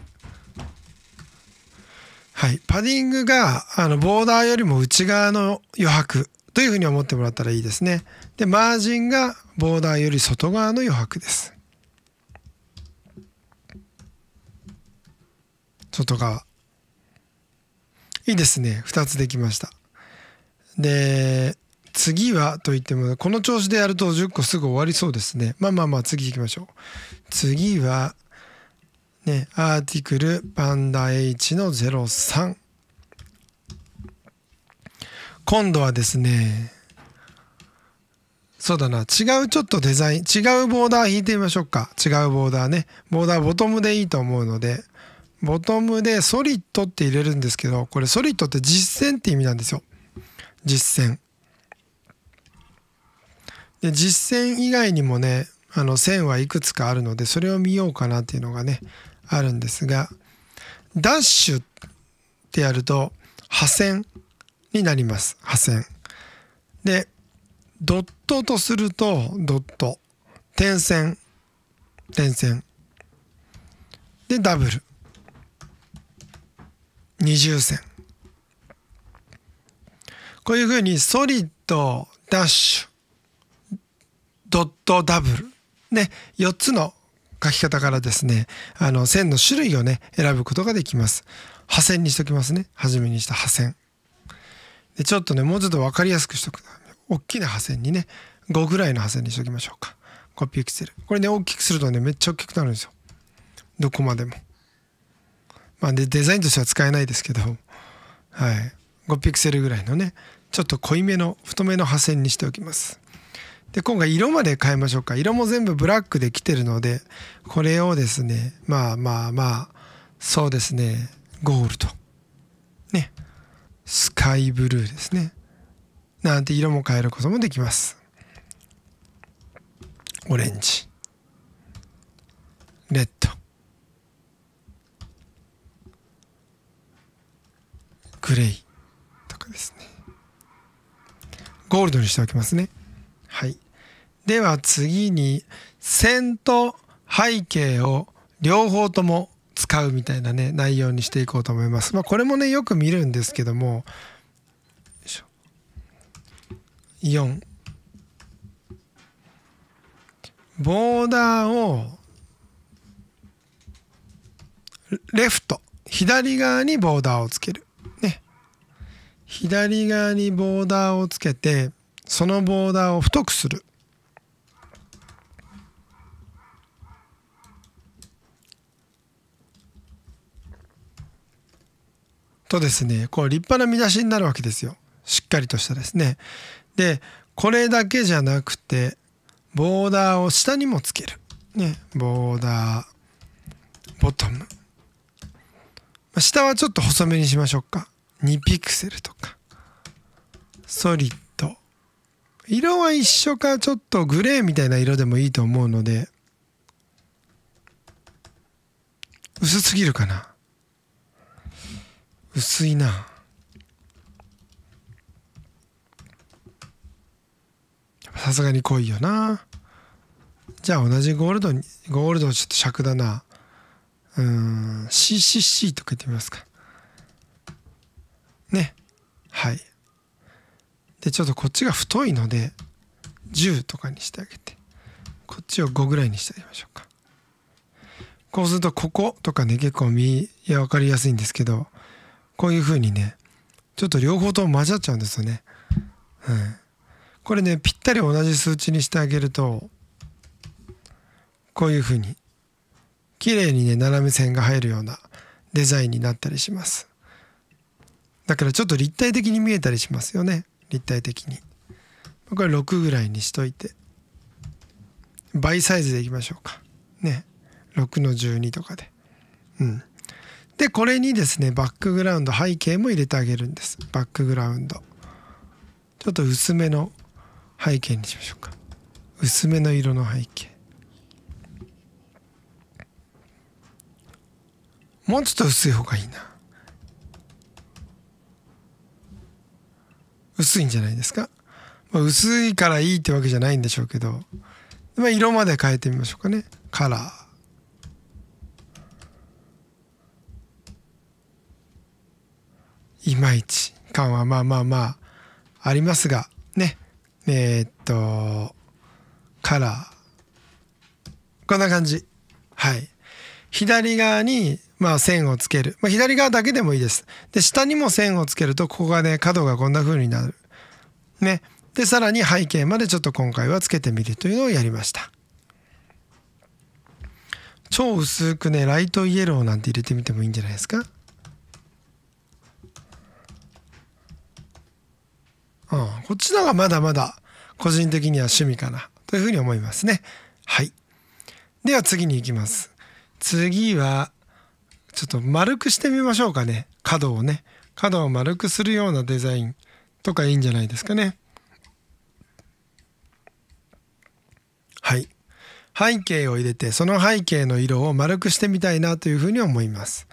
はいパディングがあのボーダーよりも内側の余白というふうに思ってもらったらいいですねでマージンがボーダーより外側の余白です外側いいですね2つできましたで次はといってもこの調子でやると10個すぐ終わりそうですねまあまあまあ次行きましょう次はねアーティクルパンダ H の03今度はですねそうだな違うちょっとデザイン違うボーダー引いてみましょうか違うボーダーねボーダーボトムでいいと思うのでボトムでソリッドって入れるんですけど、これソリッドって実践って意味なんですよ。実践。で、実践以外にもね、あの線はいくつかあるので、それを見ようかなっていうのがね、あるんですが、ダッシュってやると、破線になります。破線。で、ドットとすると、ドット。点線。点線。で、ダブル。二重線こういうふうにソリッドダッシュドットダブルね4つの書き方からですねあの線の種類をね選ぶことができます破線にしときますね初めにした破線でちょっとねもうちょっと分かりやすくしとく大きな破線にね5ぐらいの破線にしときましょうかコピーエクセルこれね大きくするとねめっちゃ大きくなるんですよどこまでもまあデザインとしては使えないですけど、はい、5ピクセルぐらいのねちょっと濃いめの太めの破線にしておきますで今回色まで変えましょうか色も全部ブラックで来てるのでこれをですねまあまあまあそうですねゴールドねスカイブルーですねなんて色も変えることもできますオレンジレッドグレイとかですねゴールドにしておきますねはいでは次に線と背景を両方とも使うみたいなね内容にしていこうと思います。まあ、これもねよく見るんですけども4ボーダーをレフト左側にボーダーをつける左側にボーダーをつけてそのボーダーを太くするとですねこう立派な見出しになるわけですよしっかりとしたですね。でこれだけじゃなくてボーダーを下にもつける。ね、ボーダーボトム。下はちょっと細めにしましょうか。2ピクセルとかソリッド色は一緒かちょっとグレーみたいな色でもいいと思うので薄すぎるかな薄いなさすがに濃いよなじゃあ同じゴールドにゴールドちょっと尺だなうん CCC とか言ってみますかねはいでちょっとこっちが太いので10とかにしてあげてこっちを5ぐらいにしてあげましょうかこうするとこことかね結構見や分かりやすいんですけどこういう風にねちょっと両方とも混ざっちゃうんですよねうんこれねぴったり同じ数値にしてあげるとこういう風に綺麗にね斜め線が入るようなデザインになったりしますだからちょっと立体的に見えたりしますよね立体的にこれ6ぐらいにしといて倍サイズでいきましょうかね6の12とかでうんでこれにですねバックグラウンド背景も入れてあげるんですバックグラウンドちょっと薄めの背景にしましょうか薄めの色の背景もうちょっと薄い方がいいな薄いんじゃないですか、まあ、薄いからいいってわけじゃないんでしょうけど、まあ、色まで変えてみましょうかねカラーいまいち感はまあまあまあありますがねえー、っとカラーこんな感じはい左側にまあ、線をつける。まあ、左側だけでもいいです。で、下にも線をつけると、ここがね、角がこんな風になる。ね。で、さらに背景までちょっと今回はつけてみるというのをやりました。超薄くね、ライトイエローなんて入れてみてもいいんじゃないですか。うん、こっちの方がまだまだ個人的には趣味かなというふうに思いますね。はい。では次に行きます。次はちょっと丸くしてみましょうかね角をね角を丸くするようなデザインとかいいんじゃないですかねはい背景を入れてその背景の色を丸くしてみたいなというふうに思います、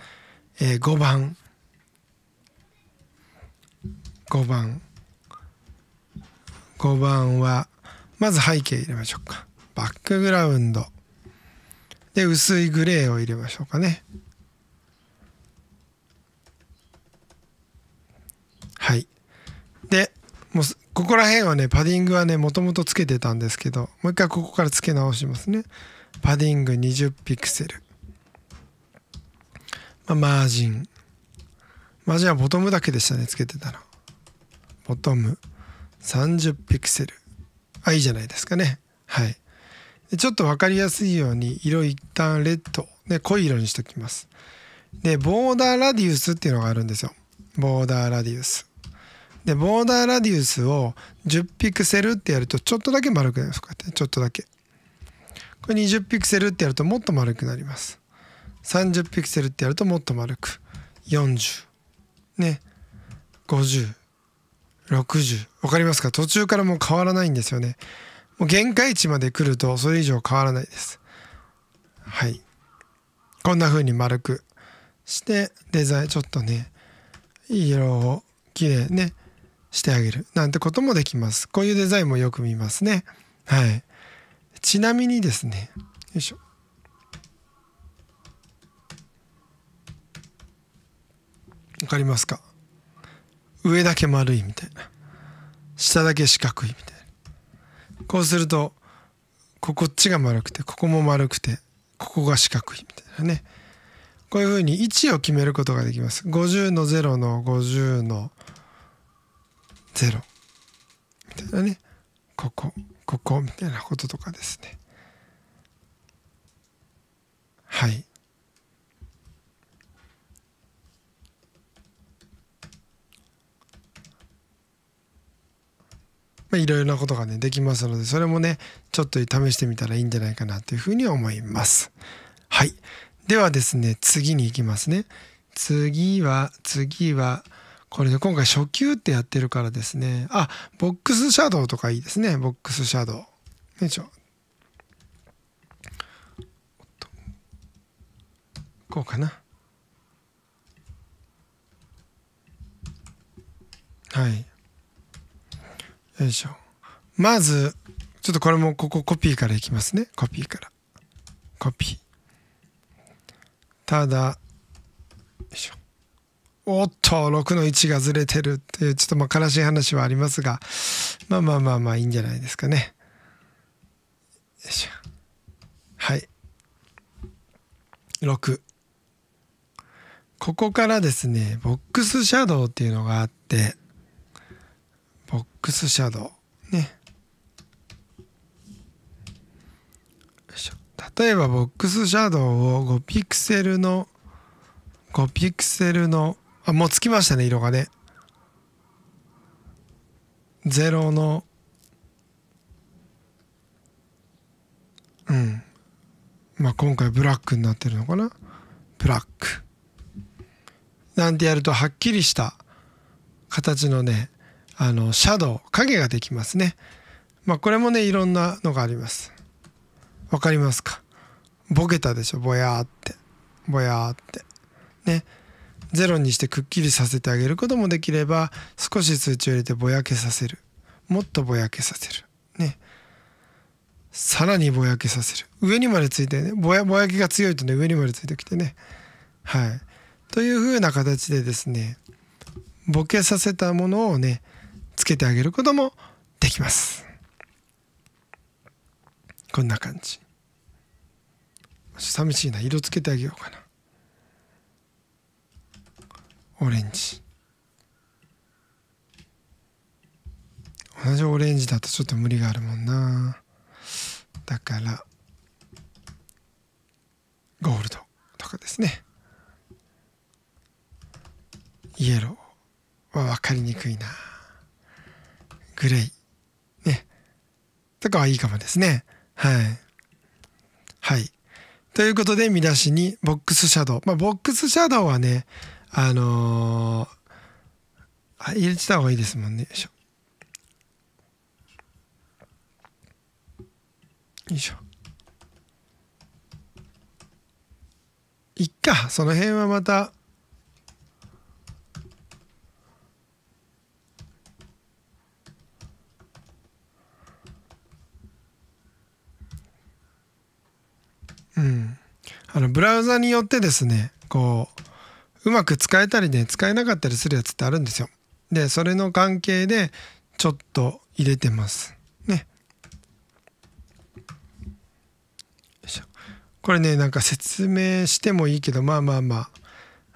えー、5番5番5番はまず背景入れましょうかバックグラウンドで薄いグレーを入れましょうかねはいでもうここら辺はねパディングはねもともとつけてたんですけどもう一回ここからつけ直しますねパディング20ピクセル、まあ、マージンマージンはボトムだけでしたねつけてたらボトム30ピクセルあいいじゃないですかねはいでちょっと分かりやすいように色一旦レッドで濃い色にしときますでボーダーラディウスっていうのがあるんですよボーダーラディウスでボーダーラディウスを10ピクセルってやるとちょっとだけ丸くなりますこうやってちょっとだけこれ20ピクセルってやるともっと丸くなります30ピクセルってやるともっと丸く40ね5060分かりますか途中からもう変わらないんですよねもう限界値まで来るとそれ以上変わらないですはいこんな風に丸くしてデザインちょっとねいい色を綺麗ねしてあげるなんてこともできます。こういうデザインもよく見ますね。はい。ちなみにですね、よいしょ。わかりますか上だけ丸いみたいな。下だけ四角いみたいな。こうすると、ここっちが丸くて、ここも丸くて、ここが四角いみたいなね。こういうふうに位置を決めることができます。50の0の50の0ゼロみたいなねここここみたいなこととかですねはいまあ、いろいろなことがねできますのでそれもねちょっと試してみたらいいんじゃないかなというふうに思いますはいではですね次に行きますね次は次はこれで今回初級ってやってるからですね。あ、ボックスシャドウとかいいですね。ボックスシャドウ。よいしょ。こうかな。はい。よいしょ。まず、ちょっとこれもここコピーからいきますね。コピーから。コピー。ただ、おっと6の位置がずれてるっていうちょっとまあ悲しい話はありますがまあまあまあまあいいんじゃないですかね。よいしょはい6ここからですねボックスシャドウっていうのがあってボックスシャドウね例えばボックスシャドウを5ピクセルの5ピクセルのあもうつきましたね色がね0のうんまあ今回ブラックになってるのかなブラックなんてやるとはっきりした形のねあのシャドウ影ができますねまあこれもねいろんなのがありますわかりますかボケたでしょぼやーってぼやーってねゼロにしてくっきりさせてあげることもできれば少し数値を入れてぼやけさせるもっとぼやけさせるねさらにぼやけさせる上にまでついてねぼやぼやけが強いとね上にまでついてきてねはいというふうな形でですねぼけさせたものをねつけてあげることもできますこんな感じ寂しいな色つけてあげようかなオレンジ同じオレンジだとちょっと無理があるもんなだからゴールドとかですねイエローは分かりにくいなグレイねとかはいいかもですねはいはいということで見出しにボックスシャドウまあボックスシャドウはねあのー、入れてた方がいいですもんね。よいしょ。よいしょ。いっか、その辺はまた。うん。あの、ブラウザによってですね、こう、うまく使えたりね使えなかったりするやつってあるんですよ。でそれの関係でちょっと入れてます。ね。これねなんか説明してもいいけどまあまあま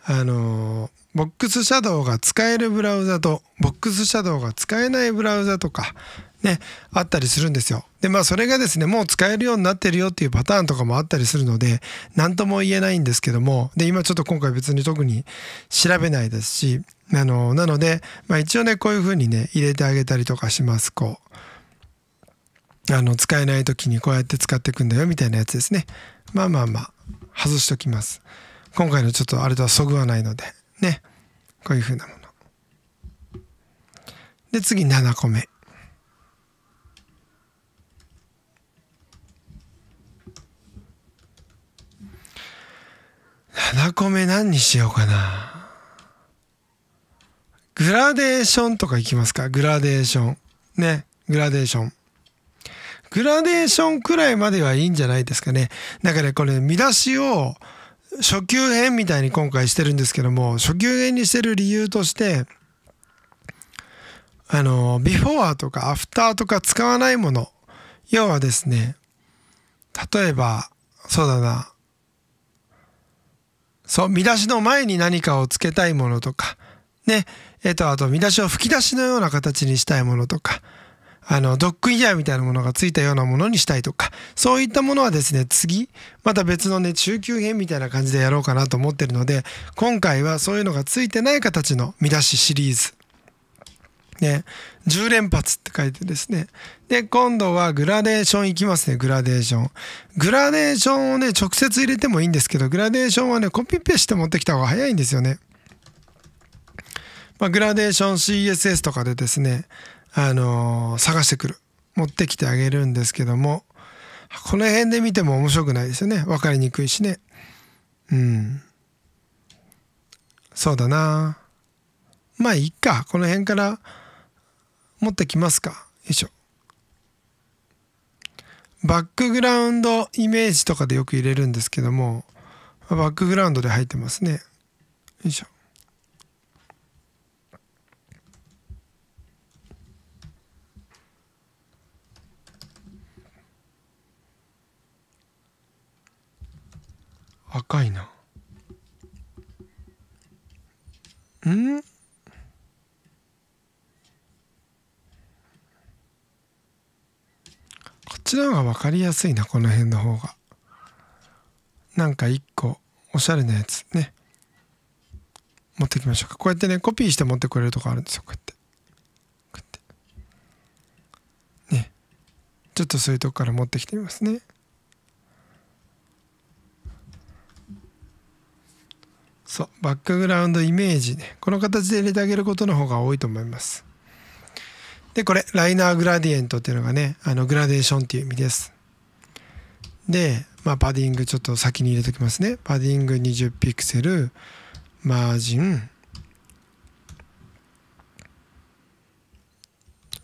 ああのー、ボックスシャドウが使えるブラウザとボックスシャドウが使えないブラウザとかね、あったりするんですよ。で、まあそれがですね、もう使えるようになってるよっていうパターンとかもあったりするので、何とも言えないんですけども、で、今ちょっと今回別に特に調べないですし、あの、なので、まあ一応ね、こういう風にね、入れてあげたりとかします、こう。あの、使えない時にこうやって使っていくんだよみたいなやつですね。まあまあまあ、外しときます。今回のちょっとあれとはそぐわないので、ね。こういう風なもの。で、次7個目。7個目何にしようかな。グラデーションとかいきますか。グラデーション。ね。グラデーション。グラデーションくらいまではいいんじゃないですかね。だから、これ見出しを初級編みたいに今回してるんですけども、初級編にしてる理由として、あの、ビフォアとかアフターとか使わないもの。要はですね、例えば、そうだな、そう見出しの前に何かをつけたいものとかねえっとあと見出しを吹き出しのような形にしたいものとかあのドッグイヤーみたいなものがついたようなものにしたいとかそういったものはですね次また別のね中級編みたいな感じでやろうかなと思ってるので今回はそういうのがついてない形の見出しシリーズね、10連発って書いてですね。で、今度はグラデーションいきますね、グラデーション。グラデーションをね、直接入れてもいいんですけど、グラデーションはね、コピペして持ってきた方が早いんですよね。まあ、グラデーション CSS とかでですね、あのー、探してくる。持ってきてあげるんですけども、この辺で見ても面白くないですよね。わかりにくいしね。うん。そうだな。まあ、いっか。この辺から、持ってきますか。よいしょ。バックグラウンドイメージとかでよく入れるんですけども、バックグラウンドで入ってますね。よいしょ。赤いな。んちの方が分かりやすいなこの辺の方がなんか一個おしゃれなやつね持ってきましょうかこうやってねコピーして持ってくれるとこあるんですよこうやってこうやってねちょっとそういうとこから持ってきてみますねそうバックグラウンドイメージねこの形で入れてあげることの方が多いと思いますで、これ、ライナーグラディエントっていうのがね、あのグラデーションっていう意味です。で、まあ、パディングちょっと先に入れておきますね。パディング20ピクセル、マージン、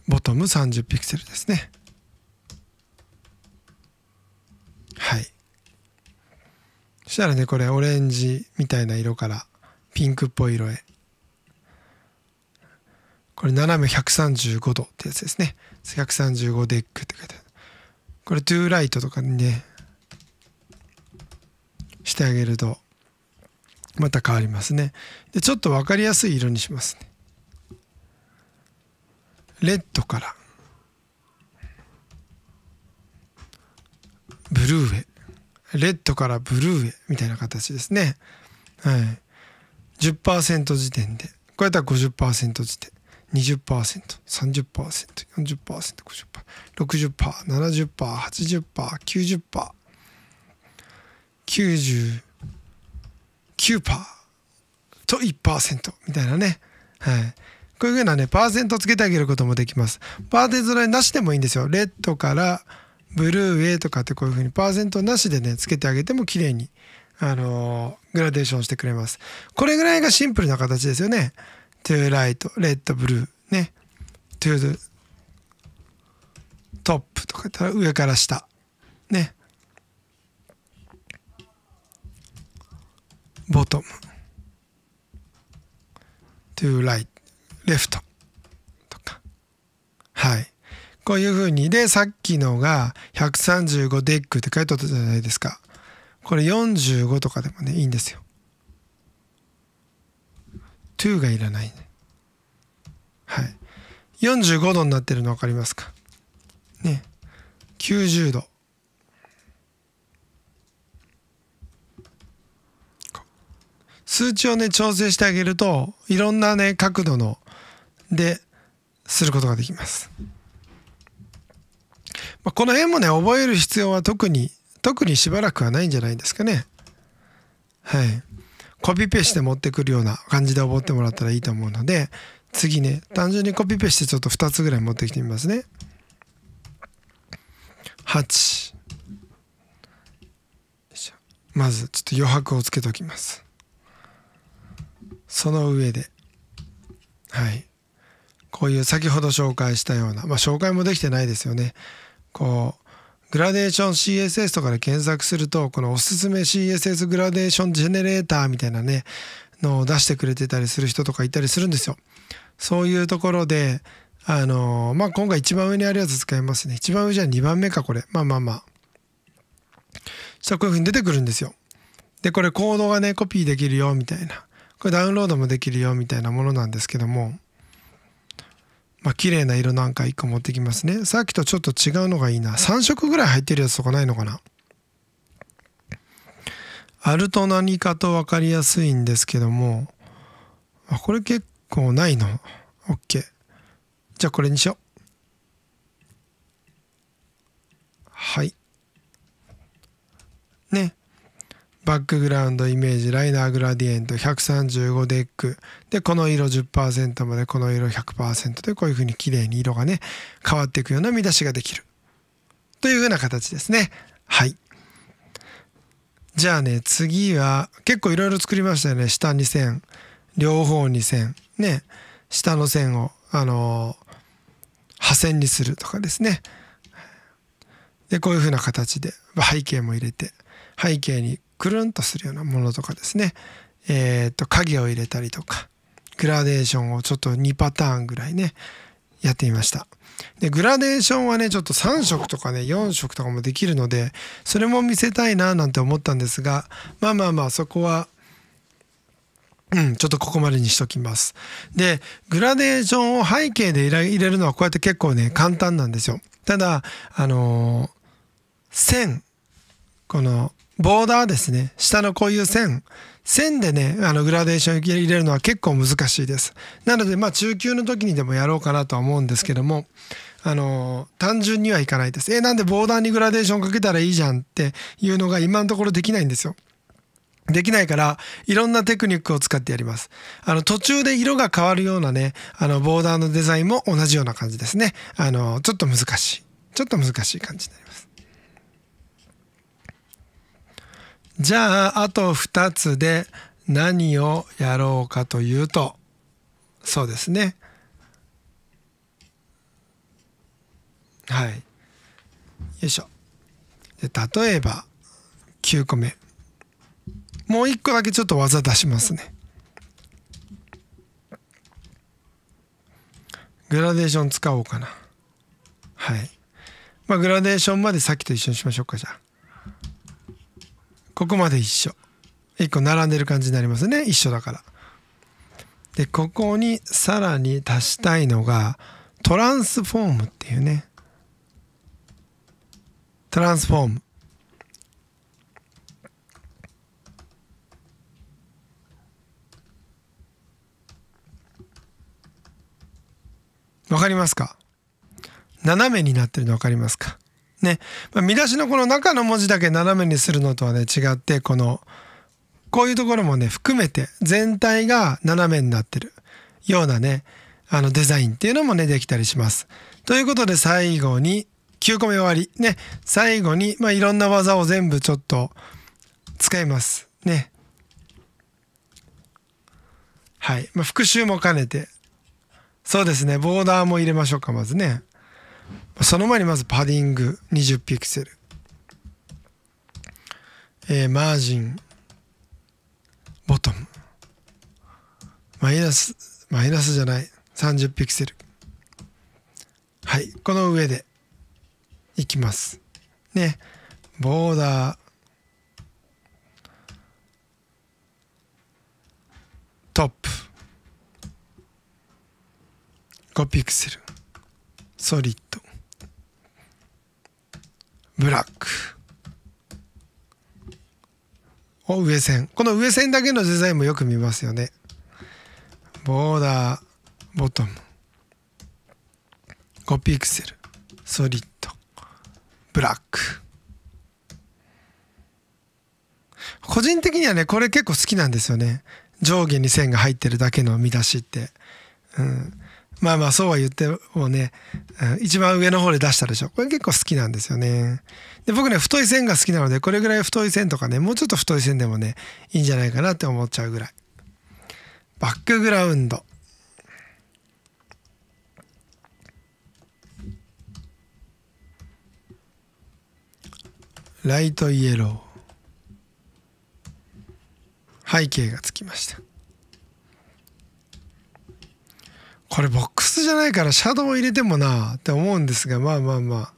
ボトム30ピクセルですね。はい。そしたらね、これオレンジみたいな色からピンクっぽい色へこれ斜め135度ってやつですね135デックって書いてあるこれトゥーライトとかにねしてあげるとまた変わりますねでちょっと分かりやすい色にしますねレッドからブルーへレッドからブルーへみたいな形ですねはい10%時点でこうやったら50%時点 20%30%40%50%60%70%90%99% と1%みたいなね、はい、こういうふうなねパーセントつけてあげることもできますパーセントなしでもいいんですよレッドからブルーへとかってこういうふうにパーセントなしでねつけてあげても綺麗にあのー、グラデーションしてくれますこれぐらいがシンプルな形ですよねトゥーライト、レッド、ブルー、ね。トゥートップとか言ったら上から下。ね。ボトム。トゥーライト、レフト。とか。はい。こういう風に。で、さっきのが135デックって書いてあったじゃないですか。これ45とかでもね、いいんですよ。to がいらない。はい。45度になってるの分かりますかね。90度。数値をね、調整してあげると、いろんなね、角度の、で、することができます。まあ、この辺もね、覚える必要は特に、特にしばらくはないんじゃないですかね。はい。コピペして持ってくるような感じで覚えてもらったらいいと思うので次ね単純にコピペしてちょっと2つぐらい持ってきてみますね。8まずちょっと余白をつけておきます。その上ではいこういう先ほど紹介したようなまあ紹介もできてないですよねこグラデーション CSS とかで検索すると、このおすすめ CSS グラデーションジェネレーターみたいなね、のを出してくれてたりする人とかいたりするんですよ。そういうところで、あのまあ、今回一番上にあるやつ使いますね。一番上じゃ2番目か、これ。まあまあまあ。したらこういう風に出てくるんですよ。で、これコードがね、コピーできるよ、みたいな。これダウンロードもできるよ、みたいなものなんですけども、まあ綺麗な色なんか1個持ってきますねさっきとちょっと違うのがいいな3色ぐらい入ってるやつとかないのかなあると何かと分かりやすいんですけどもあこれ結構ないの OK じゃあこれにしようはいねバックグラウンドイメージライナーグラディエント135デックでこの色10%までこの色100%でこういうふうに綺麗に色がね変わっていくような見出しができるというふうな形ですねはいじゃあね次は結構いろいろ作りましたよね下2線両方2線ね下の線をあのー、破線にするとかですねでこういうふうな形で背景も入れて背景にくるんとするようなものとかですね、えー、と影を入れたりとかグラデーションをちょっと2パターンぐらいねやってみましたでグラデーションはねちょっと3色とかね4色とかもできるのでそれも見せたいななんて思ったんですがまあまあまあそこはうん、ちょっとここまでにしときます。で、グラデーションを背景で入れるのはこうやって結構ね、簡単なんですよ。ただ、あのー、線、このボーダーですね下のこういう線線でねあのグラデーション入れるのは結構難しいですなのでまあ中級の時にでもやろうかなとは思うんですけどもあの単純にはいかないですえなんでボーダーにグラデーションかけたらいいじゃんっていうのが今のところできないんですよできないからいろんなテクニックを使ってやります。あの途中で色が変わるようなね、あのボーダーのデザインも同じような感じですね。あのちょっと難しい。ちょっと難しい感じになります。じゃああと2つで何をやろうかというとそうですねはいよいしょで例えば9個目もう1個だけちょっと技出しますねグラデーション使おうかなはいまあグラデーションまでさっきと一緒にしましょうかじゃあここまで一緒一個並んでる感じになりますね一緒だからでここにさらに足したいのがトランスフォームっていうねトランスフォームわかりますか斜めになってるの分かりますかね、まあ、見出しのこの中の文字だけ斜めにするのとはね違ってこのこういうところもね含めて全体が斜めになってるようなねあのデザインっていうのもねできたりします。ということで最後に9個目終わりね最後に、まあ、いろんな技を全部ちょっと使いますね。はい、まあ、復習も兼ねてそうですねボーダーも入れましょうかまずね。その前にまずパディング20ピクセル、えー、マージンボトムマイナスマイナスじゃない30ピクセルはいこの上でいきますねボーダートップ5ピクセルソリッドブラックを上線この上線だけのデザインもよく見ますよねボーダーボトム5ピクセルソリッドブラック個人的にはねこれ結構好きなんですよね上下に線が入ってるだけの見出しってうんまあまあそうは言ってもね、一番上の方で出したでしょ。これ結構好きなんですよね。で、僕ね、太い線が好きなので、これぐらい太い線とかね、もうちょっと太い線でもね、いいんじゃないかなって思っちゃうぐらい。バックグラウンド。ライトイエロー。背景がつきました。これボックスじゃないからシャドウを入れてもなって思うんですがまあまあまあ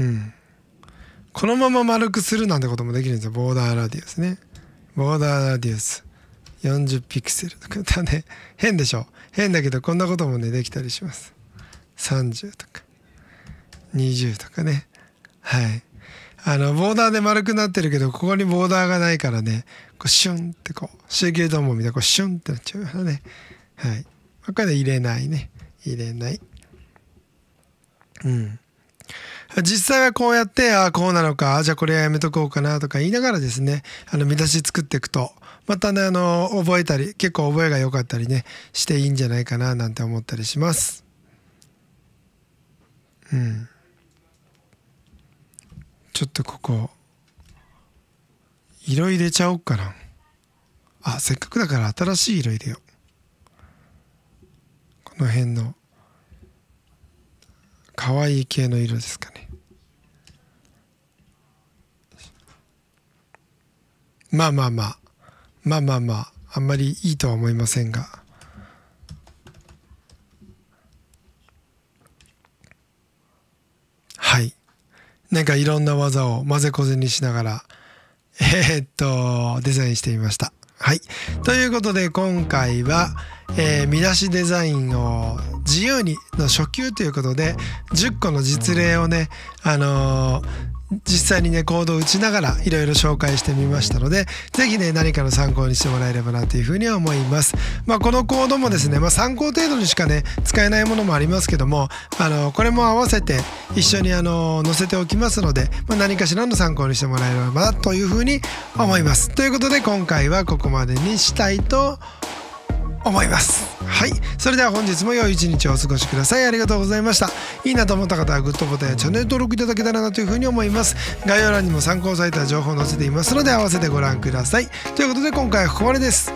うんこのまま丸くするなんてこともできるんですよボーダーラディウスねボーダーラディウス40ピクセルとかだね変でしょ変だけどこんなこともねできたりします30とか20とかねはいあのボーダーで丸くなってるけどここにボーダーがないからねこうシュンってこう集計どもみたいなこうシュンってなっちゃうからねはいこれで入れないね入れないうん実際はこうやってああこうなのかじゃあこれはやめとこうかなとか言いながらですねあの見出し作っていくとまたねあの覚えたり結構覚えが良かったりねしていいんじゃないかななんて思ったりします。うんちょっとここ色入れちゃおうかなあせっかくだから新しい色入れようこの辺の可愛い系の色ですかねまあまあまあまあまあまああんまりいいとは思いませんがはいなんかいろんな技を混ぜこぜにしながら、えー、っと、デザインしてみました。はい。ということで今回は、えー、見出しデザインを自由にの初級ということで10個の実例をね、あのー、実際にねコードを打ちながらいろいろ紹介してみましたので是非ね何かの参考にしてもらえればなというふうには思います。まあ、このコードもですね、まあ、参考程度にしかね使えないものもありますけどもあのこれも合わせて一緒にあの載せておきますので、まあ、何かしらの参考にしてもらえればなというふうに思います。ということで今回はここまでにしたいと思いますはいそれでは本日も良い一日をお過ごしくださいありがとうございましたいいなと思った方はグッドボタンやチャンネル登録いただけたらなというふうに思います概要欄にも参考された情報を載せていますので合わせてご覧くださいということで今回はここまでです